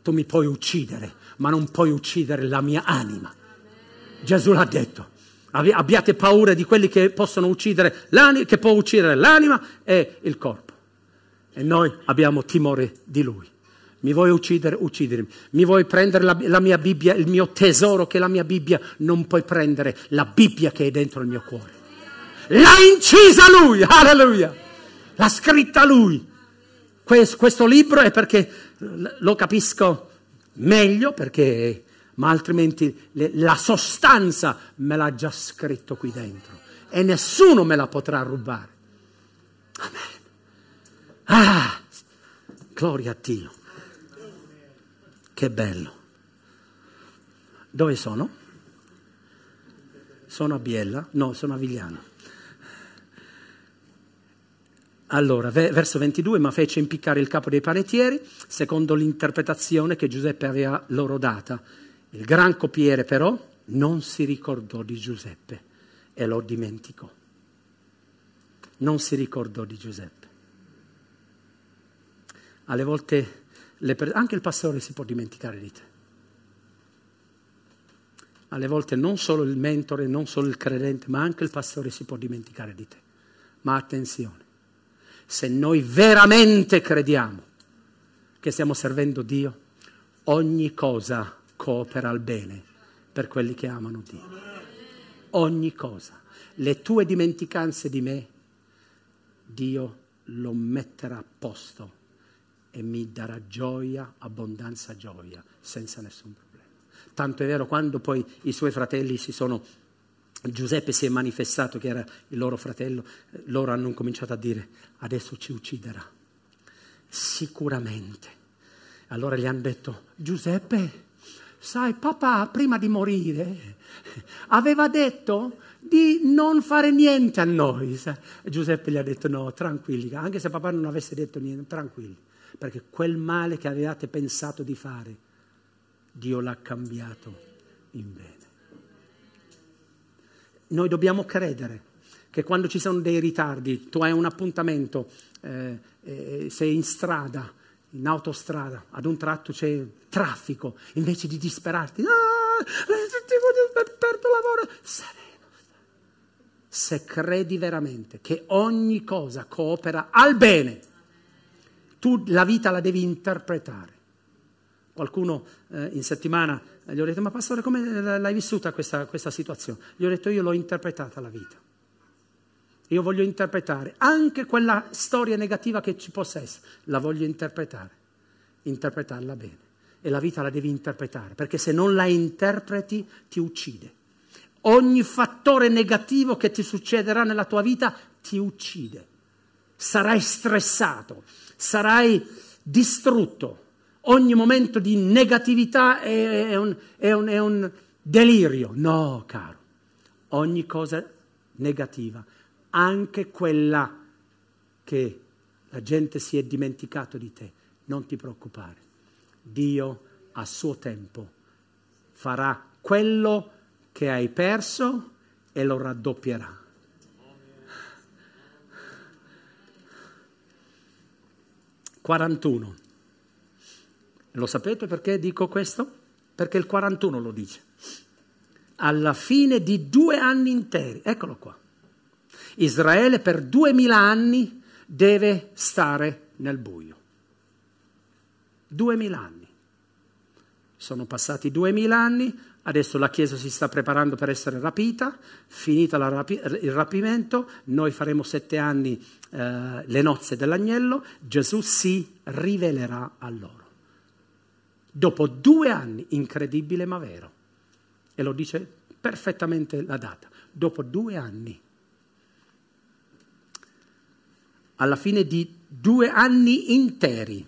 Tu mi puoi uccidere, ma non puoi uccidere la mia anima. Gesù l'ha detto abbiate paura di quelli che possono uccidere l'anima, che può uccidere l'anima e il corpo. E noi abbiamo timore di Lui mi vuoi uccidere, uccidermi, mi vuoi prendere la, la, mia Bibbia, il mio tesoro che è la mia Bibbia, non puoi prendere la Bibbia che è dentro il mio cuore. L'ha incisa lui, alleluia, l'ha scritta lui. Questo, questo libro è perché lo capisco meglio, perché, ma altrimenti le, la sostanza me l'ha già scritto qui dentro e nessuno me la potrà rubare. Amen. Ah, gloria a Dio. Che bello. Dove sono? Sono a Biella? No, sono a Vigliano. Allora, verso 22, ma fece impiccare il capo dei panettieri, secondo l'interpretazione che Giuseppe aveva loro data. Il gran copiere però non si ricordò di Giuseppe e lo dimenticò. Non si ricordò di Giuseppe. Alle volte anche il pastore si può dimenticare di te. Alle volte non solo il mentore, non solo il credente, ma anche il pastore si può dimenticare di te. Ma attenzione, se noi veramente crediamo che stiamo servendo Dio, ogni cosa coopera al bene per quelli che amano Dio. Ogni cosa. Le tue dimenticanze di me, Dio lo metterà a posto e mi darà gioia, abbondanza gioia, senza nessun problema. Tanto è vero quando poi i suoi fratelli si sono Giuseppe si è manifestato che era il loro fratello, eh, loro hanno cominciato a dire adesso ci ucciderà, sicuramente. Allora gli hanno detto Giuseppe, sai papà prima di morire aveva detto di non fare niente a noi. Giuseppe gli ha detto no, tranquilli, anche se papà non avesse detto niente, tranquilli perché quel male che avevate pensato di fare, Dio l'ha cambiato in bene. Noi dobbiamo credere che quando ci sono dei ritardi, tu hai un appuntamento, eh, eh, sei in strada, in autostrada, ad un tratto c'è traffico, invece di disperarti, ah, eh, perdo lavoro, sereno. Se credi veramente che ogni cosa coopera al bene, tu la vita la devi interpretare. Qualcuno eh, in settimana gli ho detto, ma pastore come l'hai vissuta questa, questa situazione? Gli ho detto, io l'ho interpretata la vita. Io voglio interpretare anche quella storia negativa che ci possa essere, la voglio interpretare, interpretarla bene. E la vita la devi interpretare, perché se non la interpreti ti uccide. Ogni fattore negativo che ti succederà nella tua vita ti uccide. Sarai stressato, sarai distrutto. Ogni momento di negatività è, è, un, è, un, è un delirio. No, caro, ogni cosa negativa, anche quella che la gente si è dimenticata di te, non ti preoccupare. Dio a suo tempo farà quello che hai perso e lo raddoppierà. 41. Lo sapete perché dico questo? Perché il 41 lo dice. Alla fine di due anni interi, eccolo qua. Israele per duemila anni deve stare nel buio. Duemila anni. Sono passati duemila anni, Adesso la Chiesa si sta preparando per essere rapita, finita rapi il rapimento, noi faremo sette anni eh, le nozze dell'agnello, Gesù si rivelerà a loro. Dopo due anni, incredibile ma vero, e lo dice perfettamente la data, dopo due anni. Alla fine di due anni interi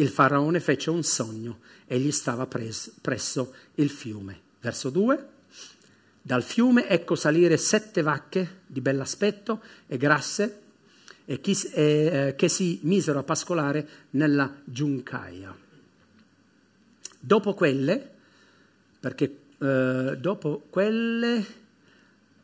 il faraone fece un sogno, e gli stava pres presso il fiume. Verso 2. Dal fiume ecco salire sette vacche di bell'aspetto e grasse e chi, eh, che si misero a pascolare nella giuncaia. Dopo quelle, perché eh, dopo quelle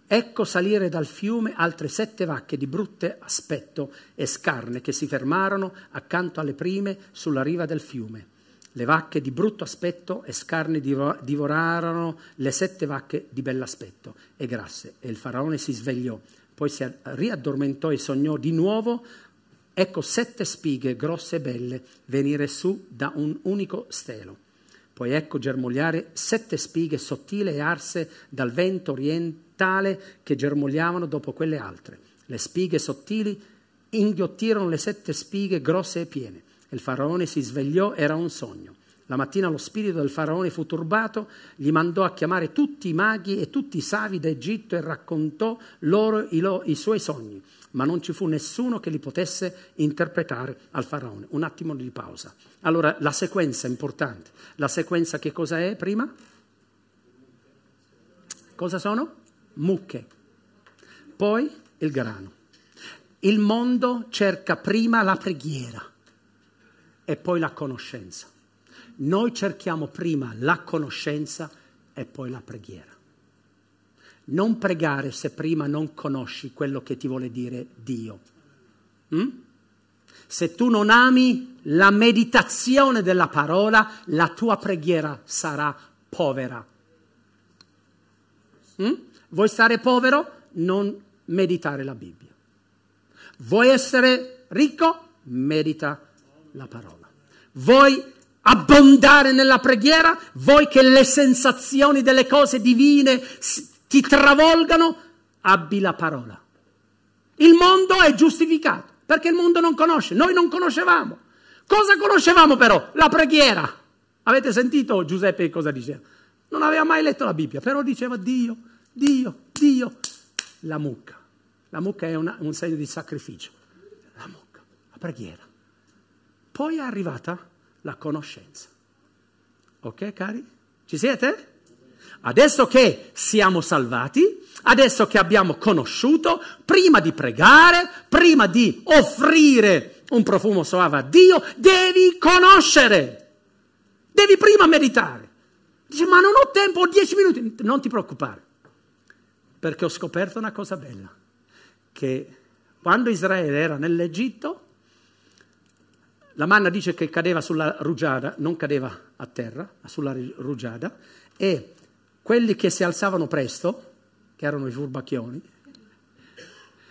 Ecco salire dal fiume altre sette vacche di brutte aspetto e scarne che si fermarono accanto alle prime sulla riva del fiume. Le vacche di brutto aspetto e scarne divorarono le sette vacche di bell'aspetto e grasse. E il faraone si svegliò, poi si riaddormentò e sognò di nuovo. Ecco sette spighe grosse e belle venire su da un unico stelo. Poi ecco germogliare sette spighe sottili e arse dal vento oriente tale che germogliavano dopo quelle altre. Le spighe sottili inghiottirono le sette spighe grosse e piene. Il faraone si svegliò, era un sogno. La mattina lo spirito del faraone fu turbato, gli mandò a chiamare tutti i maghi e tutti i savi d'Egitto e raccontò loro i, lo, i, suoi sogni, ma non ci fu nessuno che li potesse interpretare al faraone. Un attimo di pausa. Allora, la sequenza è importante. La sequenza che cosa è prima? Cosa sono? mucche, poi il grano. Il mondo cerca prima la preghiera e poi la conoscenza. Noi cerchiamo prima la conoscenza e poi la preghiera. Non pregare se prima non conosci quello che ti vuole dire Dio. Mm? Se tu non ami la meditazione della parola, la tua preghiera sarà povera. Mm? Vuoi stare povero? Non meditare la Bibbia. Vuoi essere ricco? Medita la parola. Vuoi abbondare nella preghiera? Vuoi che le sensazioni delle cose divine ti travolgano? Abbi la parola. Il mondo è giustificato perché il mondo non conosce, noi non conoscevamo. Cosa conoscevamo però? La preghiera. Avete sentito Giuseppe cosa diceva? Non aveva mai letto la Bibbia, però diceva Dio Dio, Dio, la mucca. La mucca è una, un segno di sacrificio. La mucca, la preghiera. Poi è arrivata la conoscenza. Ok, cari? Ci siete? Adesso che siamo salvati, adesso che abbiamo conosciuto, prima di pregare, prima di offrire un profumo soave a Dio, devi conoscere. Devi prima meditare. Dice, ma non ho tempo, ho dieci minuti. Non ti preoccupare perché ho scoperto una cosa bella, che quando Israele era nell'Egitto, la manna dice che cadeva sulla rugiada, non cadeva a terra, ma sulla rugiada, e quelli che si alzavano presto, che erano i furbacchioni,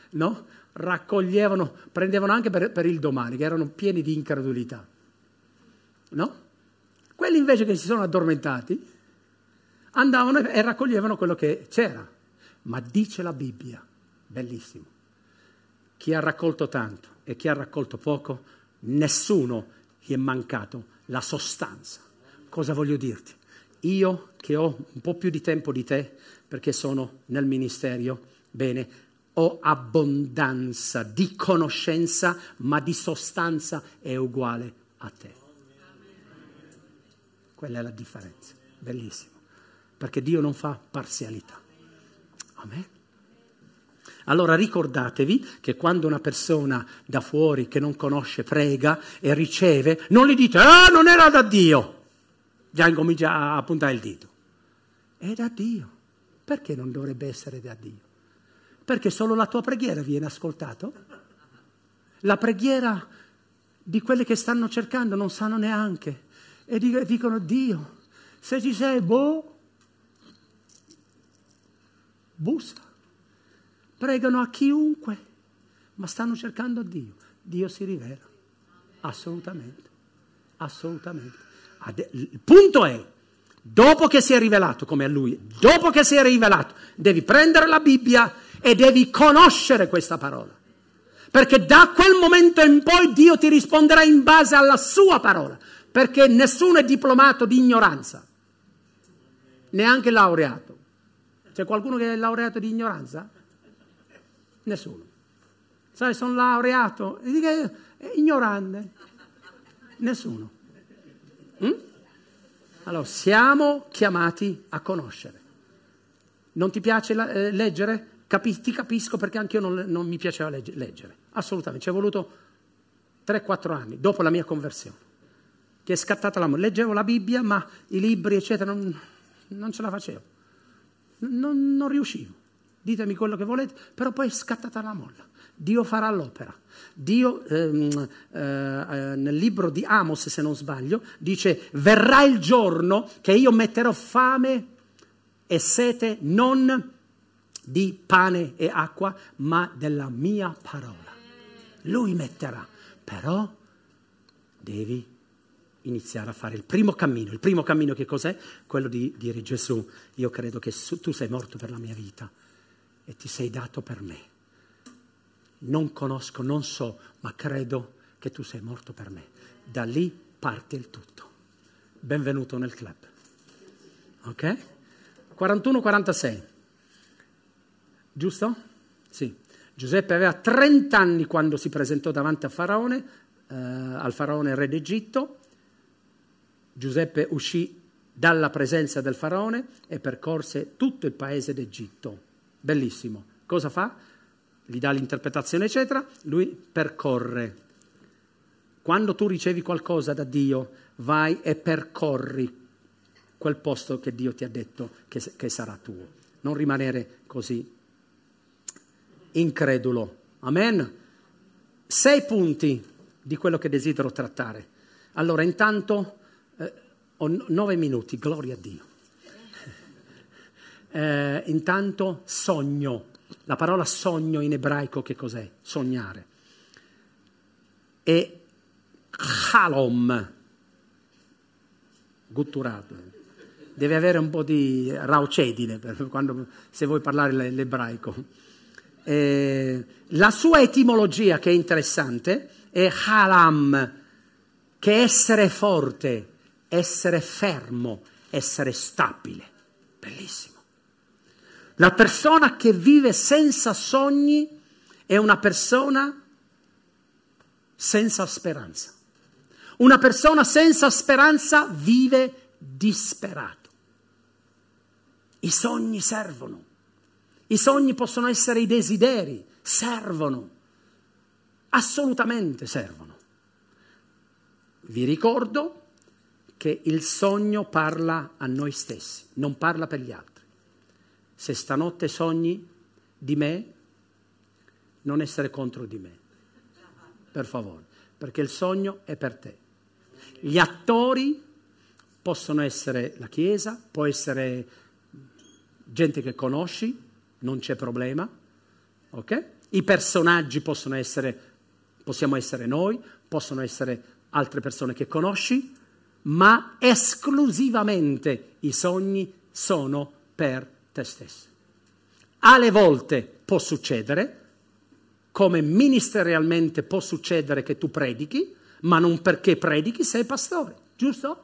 no? raccoglievano, prendevano anche per, per, il domani, che erano pieni di incredulità. No? Quelli invece che si sono addormentati andavano e raccoglievano quello che c'era ma dice la Bibbia, bellissimo, chi ha raccolto tanto e chi ha raccolto poco, nessuno gli è mancato la sostanza. Cosa voglio dirti? Io che ho un po' più di tempo di te, perché sono nel ministero, bene, ho abbondanza di conoscenza, ma di sostanza è uguale a te. Quella è la differenza, bellissimo, perché Dio non fa parzialità. Amen. Allora ricordatevi che quando una persona da fuori che non conosce prega e riceve, non gli dite, ah, non era da Dio. Già incomincia a puntare il dito. È da Dio. Perché non dovrebbe essere da Dio? Perché solo la tua preghiera viene ascoltata. La preghiera di quelli che stanno cercando non sanno neanche. E dicono, Dio, se ci sei, boh, busta. Pregano a chiunque, ma stanno cercando Dio. Dio si rivela. Assolutamente. Assolutamente. il punto è, dopo che si è rivelato come a lui, dopo che si è rivelato, devi prendere la Bibbia e devi conoscere questa parola. Perché da quel momento in poi Dio ti risponderà in base alla sua parola. Perché nessuno è diplomato di ignoranza, neanche laureato. C'è qualcuno che è laureato di ignoranza? Nessuno. Sai, sono laureato, è ignorante. Nessuno. Mm? Allora, siamo chiamati a conoscere. Non ti piace la, eh, leggere? Capi, ti capisco perché anche io non, non mi piaceva legge, leggere. Assolutamente, ci è voluto 3-4 anni dopo la mia conversione, che è scattata l'amore. Leggevo la Bibbia, ma i libri, eccetera, non, non ce la facevo non, non riuscivo. Ditemi quello che volete, però poi è scattata la molla. Dio farà l'opera. Dio ehm, eh, eh, nel libro di Amos, se non sbaglio, dice verrà il giorno che io metterò fame e sete non di pane e acqua, ma della mia parola. Lui metterà, però devi iniziare a fare il primo cammino. Il primo cammino che cos'è? Quello di dire Gesù, io credo che tu sei morto per la mia vita e ti sei dato per me. Non conosco, non so, ma credo che tu sei morto per me. Da lì parte il tutto. Benvenuto nel club. Ok? 41-46. Giusto? Sì. Giuseppe aveva 30 anni quando si presentò davanti a Faraone, eh, al Faraone re d'Egitto Giuseppe uscì dalla presenza del faraone e percorse tutto il paese d'Egitto. Bellissimo. Cosa fa? Gli dà l'interpretazione, eccetera. Lui percorre. Quando tu ricevi qualcosa da Dio, vai e percorri quel posto che Dio ti ha detto che, che sarà tuo. Non rimanere così incredulo. Amen. Sei punti di quello che desidero trattare. Allora, intanto eh, ho nove minuti, gloria a Dio. Eh, intanto sogno, la parola sogno in ebraico che cos'è? Sognare. E halom, gutturato, eh. deve avere un po' di raucedine quando, se vuoi parlare l'ebraico. Eh, la sua etimologia, che è interessante, è halam, che è essere forte, essere fermo, essere stabile. Bellissimo. La persona che vive senza sogni è una persona senza speranza. Una persona senza speranza vive disperato. I sogni servono. I sogni possono essere i desideri, servono. Assolutamente servono. Vi ricordo che il sogno parla a noi stessi, non parla per gli altri. Se stanotte sogni di me, non essere contro di me, per favore, perché il sogno è per te. Gli attori possono essere la Chiesa, può essere gente che conosci, non c'è problema, ok? I personaggi possono essere, possiamo essere noi, possono essere altre persone che conosci, ma esclusivamente i sogni sono per te stesso. Alle volte può succedere, come ministerialmente può succedere che tu predichi, ma non perché predichi sei pastore, giusto?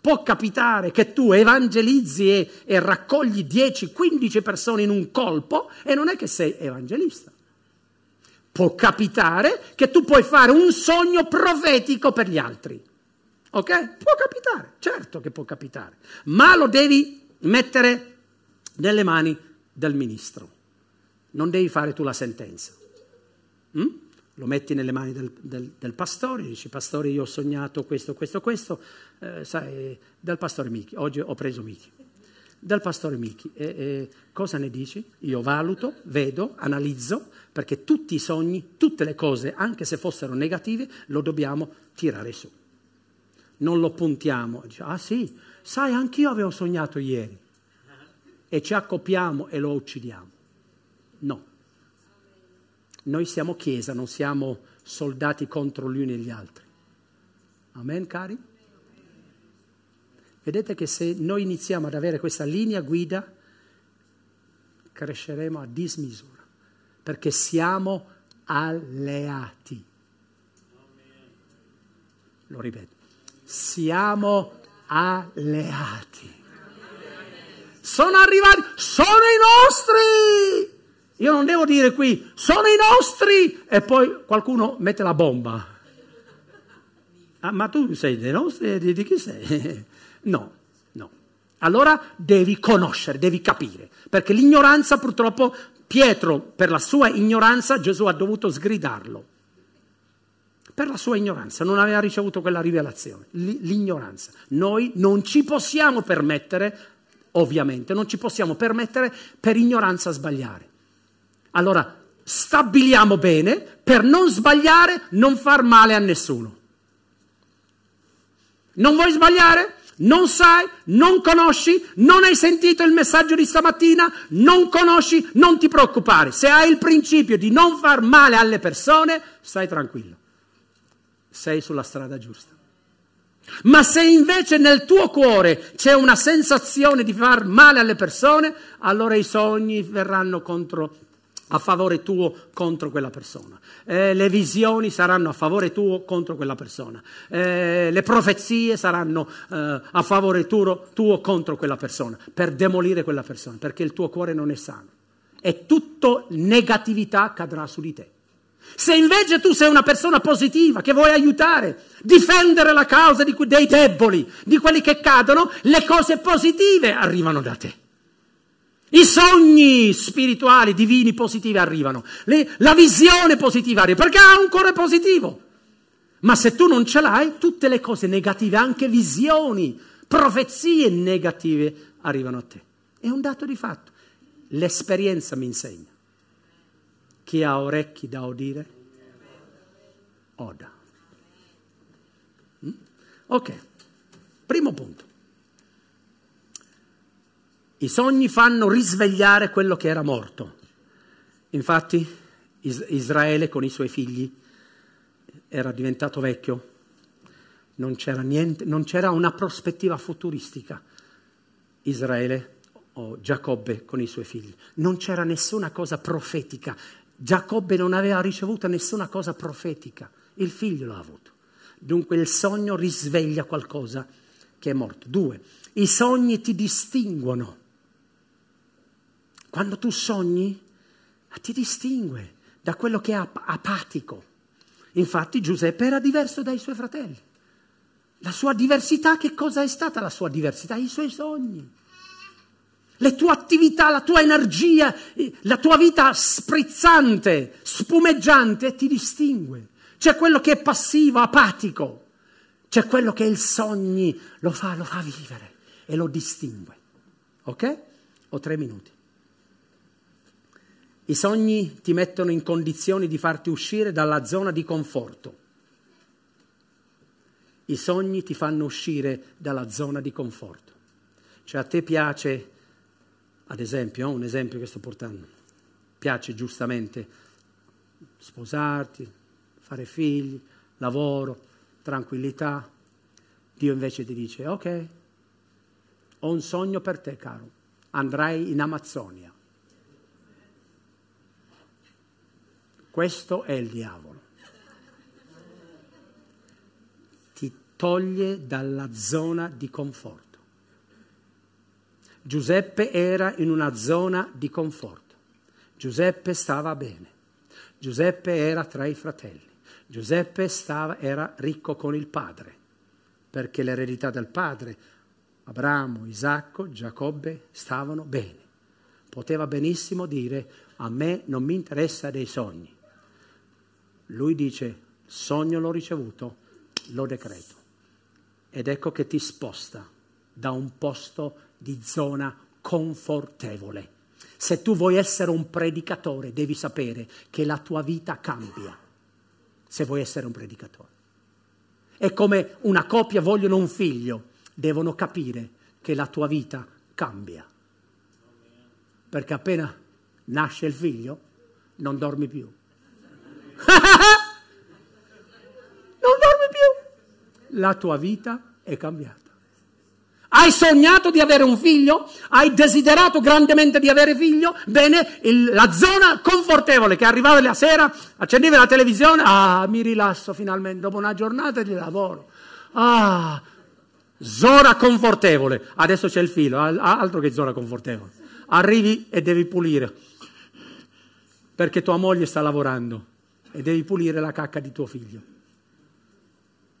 Può capitare che tu evangelizzi e, e raccogli 10-15 persone in un colpo e non è che sei evangelista. Può capitare che tu puoi fare un sogno profetico per gli altri Ok? Può capitare, certo che può capitare, ma lo devi mettere nelle mani del ministro. Non devi fare tu la sentenza. Mm? Lo metti nelle mani del, del, del, pastore, dici pastore io ho sognato questo, questo, questo, eh, sai, eh, dal pastore Michi, oggi ho preso Michi, dal pastore Michi, e, e, cosa ne dici? Io valuto, vedo, analizzo, perché tutti i sogni, tutte le cose, anche se fossero negative, lo dobbiamo tirare su non lo puntiamo. Dice, ah sì, sai, anch'io avevo sognato ieri. E ci accoppiamo e lo uccidiamo. No. Noi siamo chiesa, non siamo soldati contro gli uni e gli altri. Amen, cari? Vedete che se noi iniziamo ad avere questa linea guida, cresceremo a dismisura, perché siamo alleati. Lo ripeto siamo alleati. Sono arrivati, sono i nostri! Io non devo dire qui, sono i nostri! E poi qualcuno mette la bomba. Ah, ma tu sei dei nostri? Di, di chi sei? No, no. Allora devi conoscere, devi capire. Perché l'ignoranza purtroppo, Pietro per la sua ignoranza, Gesù ha dovuto sgridarlo per la sua ignoranza, non aveva ricevuto quella rivelazione, l'ignoranza. Noi non ci possiamo permettere, ovviamente, non ci possiamo permettere per ignoranza sbagliare. Allora, stabiliamo bene per non sbagliare, non far male a nessuno. Non vuoi sbagliare? Non sai, non conosci, non hai sentito il messaggio di stamattina, non conosci, non ti preoccupare. Se hai il principio di non far male alle persone, stai tranquillo sei sulla strada giusta. Ma se invece nel tuo cuore c'è una sensazione di far male alle persone, allora i sogni verranno contro, a favore tuo contro quella persona. Eh, le visioni saranno a favore tuo contro quella persona. Eh, le profezie saranno eh, a favore tuo, tuo contro quella persona, per demolire quella persona, perché il tuo cuore non è sano. E tutta negatività cadrà su di te. Se invece tu sei una persona positiva che vuoi aiutare, difendere la causa di, dei deboli, di quelli che cadono, le cose positive arrivano da te. I sogni spirituali, divini, positivi arrivano. Le, la visione positiva arriva, perché ha un cuore positivo. Ma se tu non ce l'hai, tutte le cose negative, anche visioni, profezie negative arrivano a te. È un dato di fatto. L'esperienza mi insegna. Chi ha orecchi da udire, oda. Mm? Ok, primo punto. I sogni fanno risvegliare quello che era morto. Infatti Is Israele con i suoi figli era diventato vecchio, non c'era, niente, non c'era una prospettiva futuristica. Israele o Giacobbe con i suoi figli, non c'era nessuna cosa profetica, Giacobbe non aveva ricevuto nessuna cosa profetica, il figlio l'ha avuto. Dunque il sogno risveglia qualcosa che è morto. Due, i sogni ti distinguono. Quando tu sogni, ti distingue da quello che è ap apatico. Infatti Giuseppe era diverso dai suoi fratelli. La sua diversità, che cosa è stata la sua diversità? I suoi sogni le tue attività, la tua energia, la tua vita sprizzante, spumeggiante ti distingue. C'è quello che è passivo, apatico, c'è quello che è il sogni, lo fa, lo fa vivere e lo distingue. Ok? Ho tre minuti. I sogni ti mettono in condizioni di farti uscire dalla zona di conforto. I sogni ti fanno uscire dalla zona di conforto. Cioè a te piace ad esempio, un esempio che sto portando, piace giustamente sposarti, fare figli, lavoro, tranquillità. Dio invece ti dice, ok, ho un sogno per te, caro, andrai in Amazzonia. Questo è il diavolo. Ti toglie dalla zona di conforto. Giuseppe era in una zona di conforto. Giuseppe stava bene. Giuseppe era tra i fratelli. Giuseppe stava, era ricco con il padre, perché l'eredità del padre, Abramo, Isacco, Giacobbe, stavano bene. Poteva benissimo dire, a me non mi interessa dei sogni. Lui dice, sogno l'ho ricevuto, lo decreto. Ed ecco che ti sposta da un posto di zona confortevole. Se tu vuoi essere un predicatore devi sapere che la tua vita cambia se vuoi essere un predicatore. È come una coppia vogliono un figlio, devono capire che la tua vita cambia. Perché appena nasce il figlio non dormi più. non dormi più. La tua vita è cambiata. Hai sognato di avere un figlio? Hai desiderato grandemente di avere figlio? Bene, il, la zona confortevole che arrivava la sera, accendevi la televisione, ah, mi rilasso finalmente dopo una giornata di lavoro. Ah, zona confortevole. Adesso c'è il filo, altro che zona confortevole. Arrivi e devi pulire perché tua moglie sta lavorando e devi pulire la cacca di tuo figlio.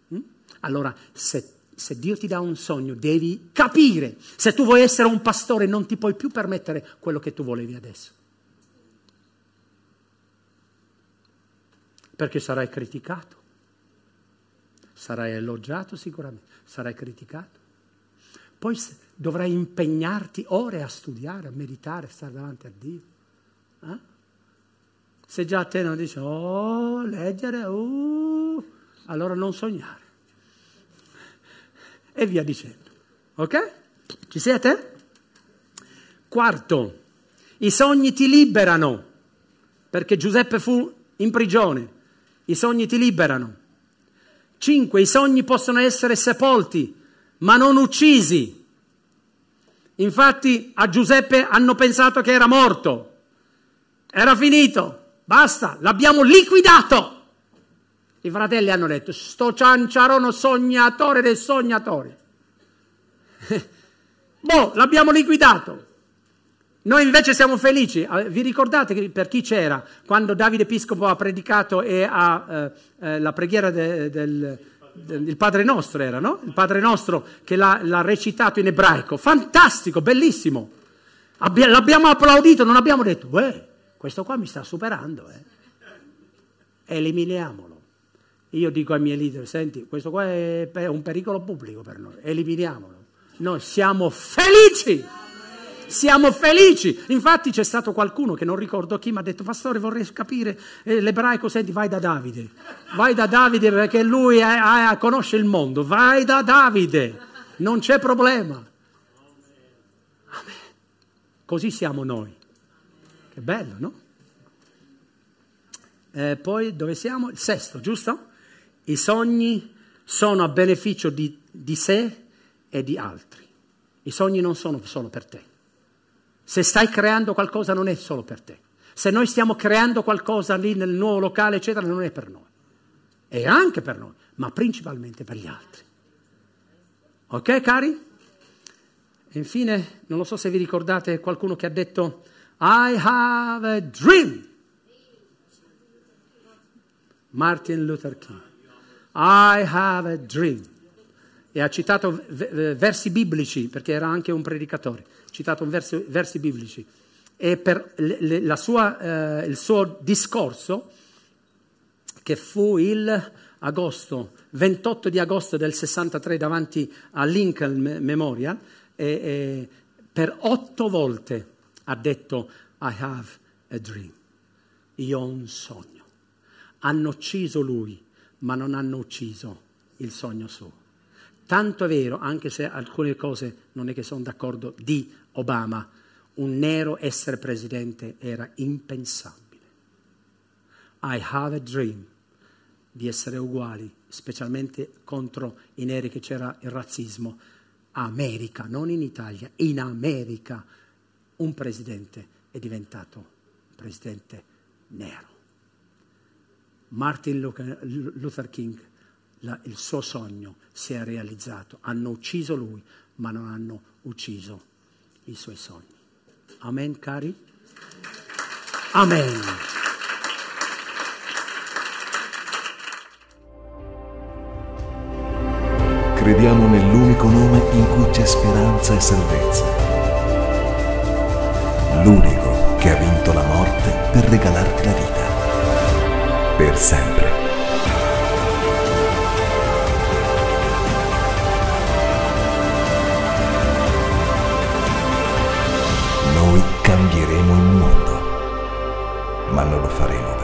Hm? Allora, se se Dio ti dà un sogno, devi capire. Se tu vuoi essere un pastore, non ti puoi più permettere quello che tu volevi adesso. Perché sarai criticato, sarai elogiato sicuramente, sarai criticato. Poi dovrai impegnarti ore a studiare, a meditare, a stare davanti a Dio. Eh? Se già a te non dici, oh, leggere, uh, allora non sognare e via dicendo. Ok? Ci siete? Quarto, i sogni ti liberano, perché Giuseppe fu in prigione, i sogni ti liberano. Cinque, i sogni possono essere sepolti, ma non uccisi. Infatti a Giuseppe hanno pensato che era morto, era finito, basta, l'abbiamo liquidato. I fratelli hanno detto, sto cianciarono sognatore del sognatore. boh, l'abbiamo liquidato. Noi invece siamo felici. Ah, vi ricordate che per chi c'era quando Davide Episcopo ha predicato e ha, eh, eh, la preghiera de, del, il Padre Nostro era, no? Il Padre Nostro che l'ha recitato in ebraico. Fantastico, bellissimo. Abbia, l'abbiamo applaudito, non abbiamo detto, questo qua mi sta superando, eh. Eliminiamolo. Io dico ai miei leader, senti, questo qua è un pericolo pubblico per noi, eliminiamolo. Noi siamo felici! Siamo felici! Infatti c'è stato qualcuno che non ricordo chi mi ha detto, pastore vorrei capire eh, l'ebraico, senti vai da Davide, vai da Davide perché lui è, è, conosce il mondo, vai da Davide, non c'è problema. Amen. Così siamo noi. Che bello, no? Eh, poi dove siamo? Il sesto, giusto? I sogni sono a beneficio di, di sé e di altri. I sogni non sono solo per te. Se stai creando qualcosa non è solo per te. Se noi stiamo creando qualcosa lì nel nuovo locale, eccetera, non è per noi. È anche per noi, ma principalmente per gli altri. Ok, cari? E infine, non lo so se vi ricordate qualcuno che ha detto I have a dream. Martin Luther King. I have a dream. E ha citato versi biblici, perché era anche un predicatore, ha citato versi, versi biblici. E per sua, eh, il suo discorso, che fu il agosto, 28 di agosto del 63 davanti a Lincoln Memorial, e, e per otto volte ha detto I have a dream, io ho un sogno. Hanno ucciso lui ma non hanno ucciso il sogno suo. Tanto è vero, anche se alcune cose non è che sono d'accordo, di Obama, un nero essere presidente era impensabile. I have a dream di essere uguali, specialmente contro i neri che c'era il razzismo. America, non in Italia, in America un presidente è diventato presidente nero. Martin Luther King, la, il suo sogno si è realizzato. Hanno ucciso lui, ma non hanno ucciso i suoi sogni. Amen, cari? Amen. Crediamo nell'unico nome in cui c'è speranza e salvezza. L'unico che ha vinto la morte per regalarti la vita per sempre. Noi cambieremo il mondo, ma non lo faremo